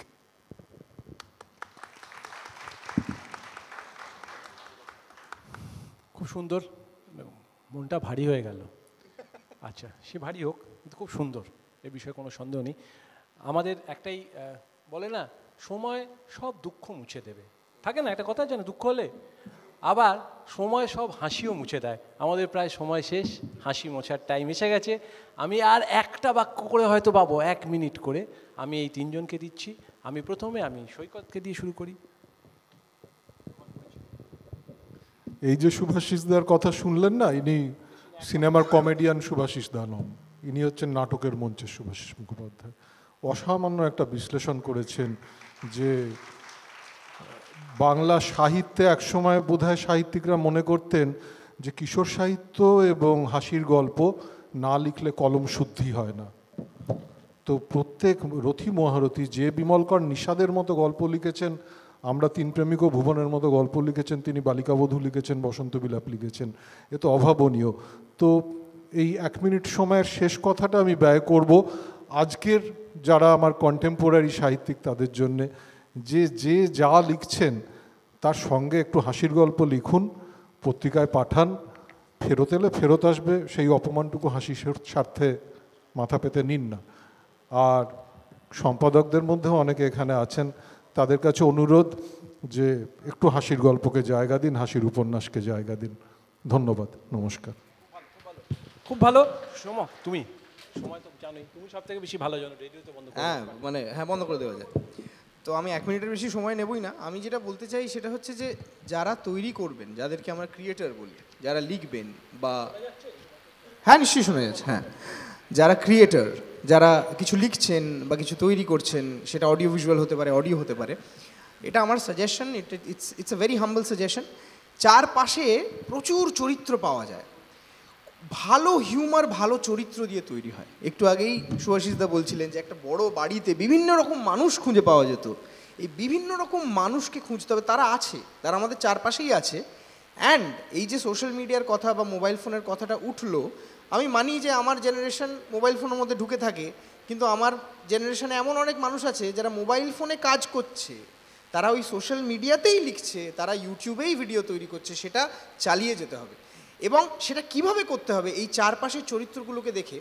খুব সুন্দর মনটা ভারী হয়ে গেল আচ্ছা সে ভারী হোক কিন্তু খুব সুন্দর এ বিষয়ে কোনো সন্দেহ নেই আমাদের একটাই বলে না সময় সব দুঃখ মুছে দেবে থাকে না একটা কথা জানে দুঃখ হলে আবার সময় সব হাসিও মুছে দেয় আমাদের প্রায় সময় শেষ হাসি মোছার টাইম এসে গেছে আমি আর একটা বাক্য করে হয়তো পাবো এক মিনিট করে আমি এই তিনজনকে দিচ্ছি আমি প্রথমে আমি সৈকতকে দিয়ে শুরু করি এই যে শুভাশিসদার কথা শুনলেন না ইনি সিনেমার কমেডিয়ান শুভাশিস দানম ইনি হচ্ছেন নাটকের মঞ্চে সুভাষিস মুখোপাধ্যায় অসামান্য একটা বিশ্লেষণ করেছেন যে বাংলা সাহিত্যে একসময় বোধহয় সাহিত্যিকরা মনে করতেন যে কিশোর সাহিত্য এবং হাসির গল্প না লিখলে কলম শুদ্ধি হয় না তো প্রত্যেক রথী মহারথী যে বিমলকর নিষাদের মতো গল্প লিখেছেন আমরা তিন প্রেমিকও ভুবনের মতো গল্প লিখেছেন তিনি বালিকাবধূ লিখেছেন বসন্ত বিলাপ লিখেছেন এ তো অভাবনীয় তো এই এক মিনিট সময়ের শেষ কথাটা আমি ব্যয় করব আজকের যারা আমার কন্টেম্পোরারি সাহিত্যিক তাদের জন্যে যে যে যা লিখছেন তার সঙ্গে একটু হাসির গল্প লিখুন পত্রিকায় পাঠান ফেরত এলে ফেরত আসবে সেই অপমানটুকু হাসি স্বার্থে মাথা পেতে নিন না আর সম্পাদকদের মধ্যেও অনেকে এখানে আছেন তাদের কাছে অনুরোধ যে একটু হাসির গল্পকে জায়গা দিন হাসির উপন্যাসকে জায়গা দিন ধন্যবাদ নমস্কার খুব ভালো সোম তুমি সময় তো জানোই তুমি সব থেকে বেশি ভালো জানো রেডিওতে বন্ধ হ্যাঁ মানে হ্যাঁ বন্ধ করে দেওয়া যায় তো আমি এক মিনিটের বেশি সময় নেবই না আমি যেটা বলতে চাই সেটা হচ্ছে যে যারা তৈরি করবেন যাদেরকে আমরা ক্রিয়েটার বলি যারা লিখবেন বা হ্যাঁ নিশ্চয়ই শোনা যাচ্ছে হ্যাঁ যারা ক্রিয়েটার যারা কিছু লিখছেন বা কিছু তৈরি করছেন সেটা অডিও ভিজুয়াল হতে পারে অডিও হতে পারে এটা আমার suggestion it it's it's a very humble suggestion চারপাশে প্রচুর চরিত্র পাওয়া যায় ভালো হিউমার ভালো চরিত্র দিয়ে তৈরি হয় একটু আগেই সুভাষিসদা বলছিলেন যে একটা বড় বাড়িতে বিভিন্ন রকম মানুষ খুঁজে পাওয়া যেত এই বিভিন্ন রকম মানুষকে খুঁজতে হবে তারা আছে তারা আমাদের চারপাশেই আছে অ্যান্ড এই যে সোশ্যাল মিডিয়ার কথা বা মোবাইল ফোনের কথাটা উঠলো আমি মানি যে আমার জেনারেশন মোবাইল ফোনের মধ্যে ঢুকে থাকে কিন্তু আমার জেনারেশনে এমন অনেক মানুষ আছে যারা মোবাইল ফোনে কাজ করছে তারা ওই সোশ্যাল মিডিয়াতেই লিখছে তারা ইউটিউবেই ভিডিও তৈরি করছে সেটা চালিয়ে যেতে হবে এবং সেটা কিভাবে করতে হবে এই চারপাশের চরিত্রগুলোকে দেখে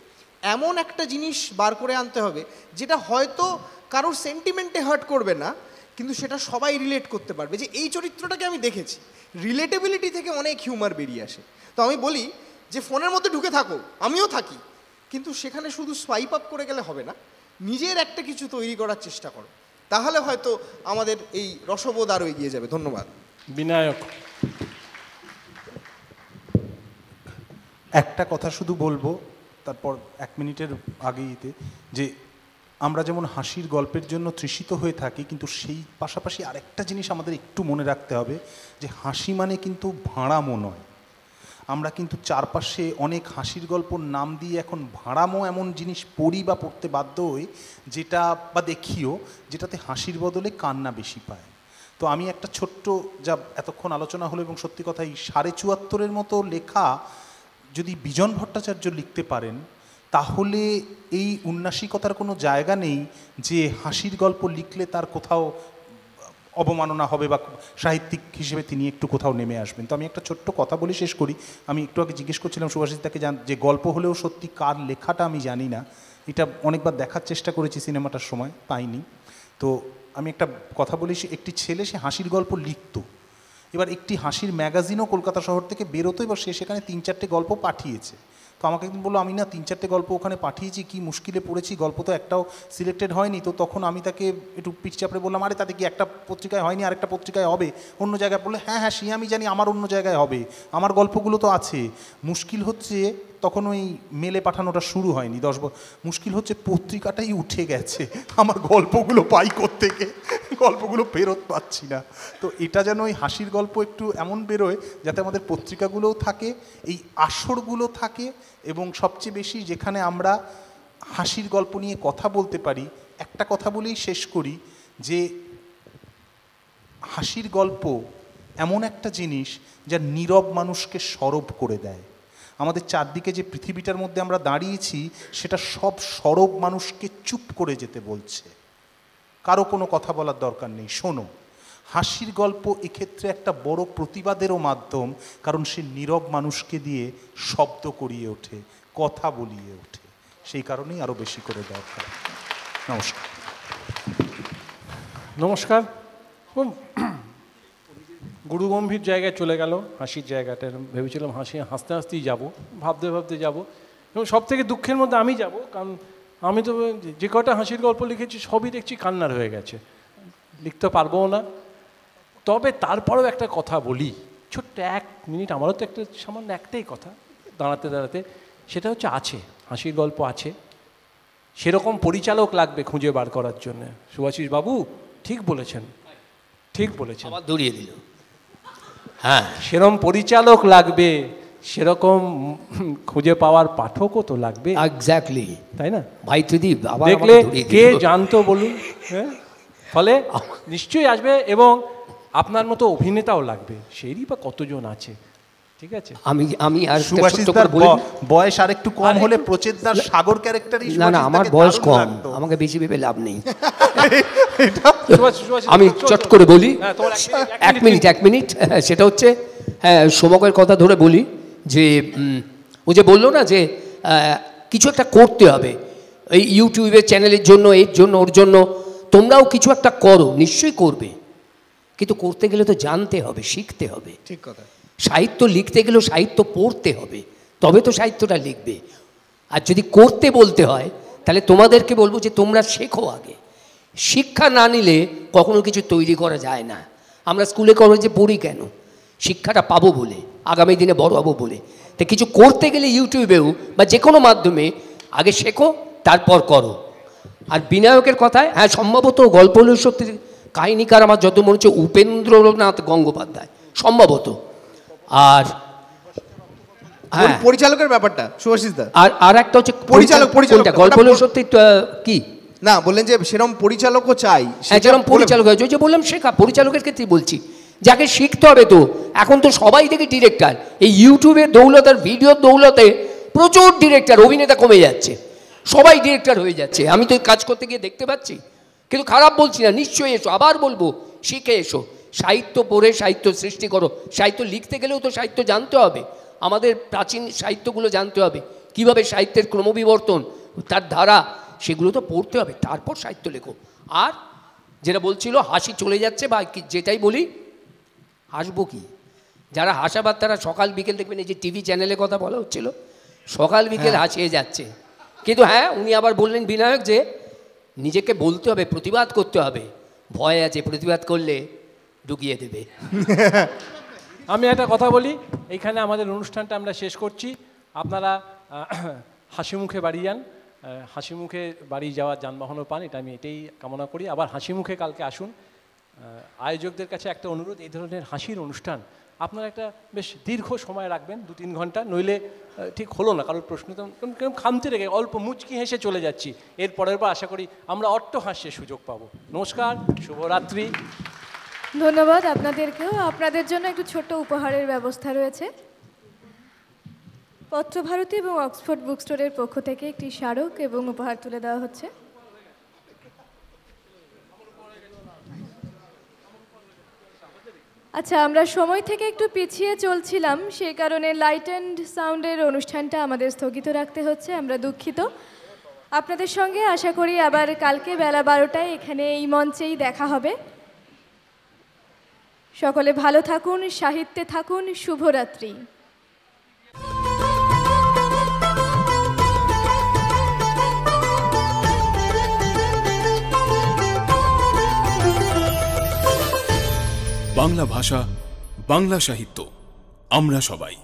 এমন একটা জিনিস বার করে আনতে হবে যেটা হয়তো কারোর সেন্টিমেন্টে হার্ট করবে না কিন্তু সেটা সবাই রিলেট করতে পারবে যে এই চরিত্রটাকে আমি দেখেছি রিলেটেবিলিটি থেকে অনেক হিউমার বেরিয়ে আসে তো আমি বলি যে ফোনের মধ্যে ঢুকে থাকো আমিও থাকি কিন্তু সেখানে শুধু সোয়াইপ আপ করে গেলে হবে না নিজের একটা কিছু তৈরি করার চেষ্টা করো তাহলে হয়তো আমাদের এই রসবোধ আরও এগিয়ে যাবে ধন্যবাদ বিনায়ক একটা কথা শুধু বলবো তারপর এক মিনিটের আগেইতে যে আমরা যেমন হাসির গল্পের জন্য তৃষিত হয়ে থাকি কিন্তু সেই পাশাপাশি আরেকটা জিনিস আমাদের একটু মনে রাখতে হবে যে হাসি মানে কিন্তু ভাঁড়ামো নয় আমরা কিন্তু চারপাশে অনেক হাসির গল্পর নাম দিয়ে এখন ভাঁড়ামো এমন জিনিস পড়ি বা পড়তে বাধ্য হই যেটা বা দেখিও যেটাতে হাসির বদলে কান্না বেশি পায় তো আমি একটা ছোট্ট যা এতক্ষণ আলোচনা হলো এবং সত্যি কথা এই সাড়ে চুয়াত্তরের মতো লেখা যদি বিজন ভট্টাচার্য লিখতে পারেন তাহলে এই উন্নাসিকতার কোনো জায়গা নেই যে হাসির গল্প লিখলে তার কোথাও অবমাননা হবে বা সাহিত্যিক হিসেবে তিনি একটু কোথাও নেমে আসবেন তো আমি একটা ছোট্ট কথা বলে শেষ করি আমি একটু আগে জিজ্ঞেস করছিলাম সুভাষিতাকে জান যে গল্প হলেও সত্যি কার লেখাটা আমি জানি না এটা অনেকবার দেখার চেষ্টা করেছি সিনেমাটার সময় পাইনি তো আমি একটা কথা বলি একটি ছেলে সে হাসির গল্প লিখত এবার একটি হাসির ম্যাগাজিনও কলকাতা শহর থেকে বেরোতো এবার সে সেখানে তিন চারটে গল্প পাঠিয়েছে তো আমাকে একদিন বললো আমি না তিন চারটে গল্প ওখানে পাঠিয়েছি কি মুশকিলে পড়েছি গল্প তো একটাও সিলেক্টেড হয়নি তো তখন আমি তাকে একটু পিঠ চাপড়ে বললাম আরে তাতে কি একটা পত্রিকায় হয়নি আরেকটা পত্রিকায় হবে অন্য জায়গায় বললে হ্যাঁ হ্যাঁ সে আমি জানি আমার অন্য জায়গায় হবে আমার গল্পগুলো তো আছে মুশকিল হচ্ছে তখন ওই মেলে পাঠানোটা শুরু হয়নি দশ বছর মুশকিল হচ্ছে পত্রিকাটাই উঠে গেছে আমার গল্পগুলো পাই থেকে গল্পগুলো ফেরত পাচ্ছি না তো এটা যেন ওই হাসির গল্প একটু এমন বেরোয় যাতে আমাদের পত্রিকাগুলোও থাকে এই আসরগুলো থাকে এবং সবচেয়ে বেশি যেখানে আমরা হাসির গল্প নিয়ে কথা বলতে পারি একটা কথা বলেই শেষ করি যে হাসির গল্প এমন একটা জিনিস যা নীরব মানুষকে সরব করে দেয় আমাদের চারদিকে যে পৃথিবীটার মধ্যে আমরা দাঁড়িয়েছি সেটা সব সরব মানুষকে চুপ করে যেতে বলছে কারো কোনো কথা বলার দরকার নেই শোনো হাসির গল্প এক্ষেত্রে একটা বড় প্রতিবাদেরও মাধ্যম কারণ সে নীরব মানুষকে দিয়ে শব্দ করিয়ে ওঠে কথা বলিয়ে ওঠে সেই কারণেই আরও বেশি করে দরকার নমস্কার নমস্কার গুরুগম্ভীর জায়গায় চলে গেল হাসির জায়গাটা ভেবেছিলাম হাসি হাসতে হাসতেই যাব ভাবতে ভাবতে যাব এবং সব থেকে দুঃখের মধ্যে আমি যাব কারণ আমি তো যে কটা হাসির গল্প লিখেছি সবই দেখছি কান্নার হয়ে গেছে লিখতে পারবো না তবে তারপরেও একটা কথা বলি ছোট্ট এক মিনিট আমারও তো একটা সামান্য একটাই কথা দাঁড়াতে দাঁড়াতে সেটা হচ্ছে আছে হাসির গল্প আছে সেরকম পরিচালক লাগবে খুঁজে বার করার জন্য সুভাষিষ বাবু ঠিক বলেছেন ঠিক বলেছেন আবার দৌড়িয়ে দিল হ্যাঁ সেরকম পরিচালক লাগবে সেরকম খুঁজে পাওয়ার পাঠকও তো লাগবে এক্স্যাক্টলি তাই না ভাই তুই দেখলে কে জানতো বলুন হ্যাঁ? ফলে নিশ্চয়ই আসবে এবং আপনার মতো অভিনেতাও লাগবে সেই বা কতজন আছে ঠিক আছে আমি আমি আর সুভাষিসদার বয়স কম হলে সাগর ক্যারেক্টারই না না আমার বয়স কম আমাকে বেশি ভেবে লাভ নেই আমি চট করে বলি হ্যাঁ, এক মিনিট এক মিনিট হ্যাঁ, সেটা হচ্ছে হ্যাঁ সোমকের কথা ধরে বলি যে ও যে বললো না যে কিছু একটা করতে হবে এই ইউটিউবের চ্যানেলের জন্য এর জন্য ওর জন্য তোমরাও কিছু একটা করো নিশ্চয়ই করবে কিন্তু করতে গেলে তো জানতে হবে শিখতে হবে ঠিক কথা সাহিত্য লিখতে গেলেও সাহিত্য পড়তে হবে তবে তো সাহিত্যটা লিখবে আর যদি করতে বলতে হয় তাহলে তোমাদেরকে বলবো যে তোমরা শেখো আগে শিক্ষা না নিলে কখনো কিছু তৈরি করা যায় না আমরা স্কুলে কলেজে পড়ি কেন শিক্ষাটা পাবো বলে আগামী দিনে বড় হবো বলে তো কিছু করতে গেলে ইউটিউবেও বা যে কোনো মাধ্যমে আগে শেখো তারপর করো আর বিনায়কের কথায় হ্যাঁ সম্ভবত গল্প হলেও সত্যি কাহিনীকার আমার যত মনে হচ্ছে উপেন্দ্রনাথ গঙ্গোপাধ্যায় সম্ভবত আর হ্যাঁ। পরিচালকের ব্যাপারটা দা আর আর একটা হচ্ছে পরিচালক পরিচালক গল্প সত্যি কি না বললেন যে সেরকম পরিচালকও চাই হ্যাঁ, সেরকম পরিচালক হয়েছে যে বললাম শেখা পরিচালকের ক্ষেত্রেই বলছি যাকে শিখতে হবে তো এখন তো সবাই থেকে ডিরেক্টর এই ইউটিউবের দৌলত আর ভিডিওর দৌলতে প্রচুর ডিরেক্টর অভিনেতা কমে যাচ্ছে সবাই ডিরেক্টর হয়ে যাচ্ছে আমি তো কাজ করতে গিয়ে দেখতে পাচ্ছি কিন্তু খারাপ বলছি না নিশ্চয়ই এসো আবার বলবো শিখে এসো সাহিত্য পড়ে সাহিত্য সৃষ্টি করো সাহিত্য লিখতে গেলেও তো সাহিত্য জানতে হবে আমাদের প্রাচীন সাহিত্যগুলো জানতে হবে কিভাবে সাহিত্যের ক্রমবিবর্তন তার ধারা সেগুলো তো পড়তে হবে তারপর সাহিত্য লেখো আর যেটা বলছিল হাসি চলে যাচ্ছে বা যেটাই বলি হাসবো কি যারা হাসাবার তারা সকাল বিকেল দেখবেন এই যে টিভি চ্যানেলে কথা বলা হচ্ছিল সকাল বিকেল হ্যাঁ। হাসিয়ে যাচ্ছে কিন্তু হ্যাঁ উনি আবার বললেন বিনায়ক যে নিজেকে বলতে হবে প্রতিবাদ করতে হবে ভয় আছে প্রতিবাদ করলে ঢুকিয়ে দেবে [laughs] আমি একটা কথা বলি এইখানে আমাদের অনুষ্ঠানটা আমরা শেষ করছি আপনারা [clears throat] হাসি মুখে বাড়ি যান হাসি মুখে বাড়ি যাওয়ার যানবাহনও পান এটা আমি এটাই কামনা করি আবার হাসি মুখে কালকে আসুন আয়োজকদের কাছে একটা অনুরোধ এই ধরনের হাসির অনুষ্ঠান আপনারা একটা বেশ দীর্ঘ সময় রাখবেন দু তিন ঘন্টা নইলে ঠিক হলো না কারোর প্রশ্ন তো খামতে রেখে অল্প মুচকি হেসে চলে যাচ্ছি এর পরের আশা করি আমরা অট্ট হাস্যের সুযোগ পাবো নমস্কার শুভরাত্রি ধন্যবাদ আপনাদেরকেও আপনাদের জন্য একটু ছোট্ট উপহারের ব্যবস্থা রয়েছে পত্রভারতী এবং অক্সফোর্ড বুক স্টোরের পক্ষ থেকে একটি স্মারক এবং উপহার তুলে দেওয়া হচ্ছে আচ্ছা আমরা সময় থেকে একটু পিছিয়ে চলছিলাম সে কারণে লাইট অ্যান্ড সাউন্ডের অনুষ্ঠানটা আমাদের স্থগিত রাখতে হচ্ছে আমরা দুঃখিত আপনাদের সঙ্গে আশা করি আবার কালকে বেলা বারোটায় এখানে এই মঞ্চেই দেখা হবে সকলে ভালো থাকুন সাহিত্যে থাকুন শুভরাত্রি বাংলা ভাষা বাংলা সাহিত্য আমরা সবাই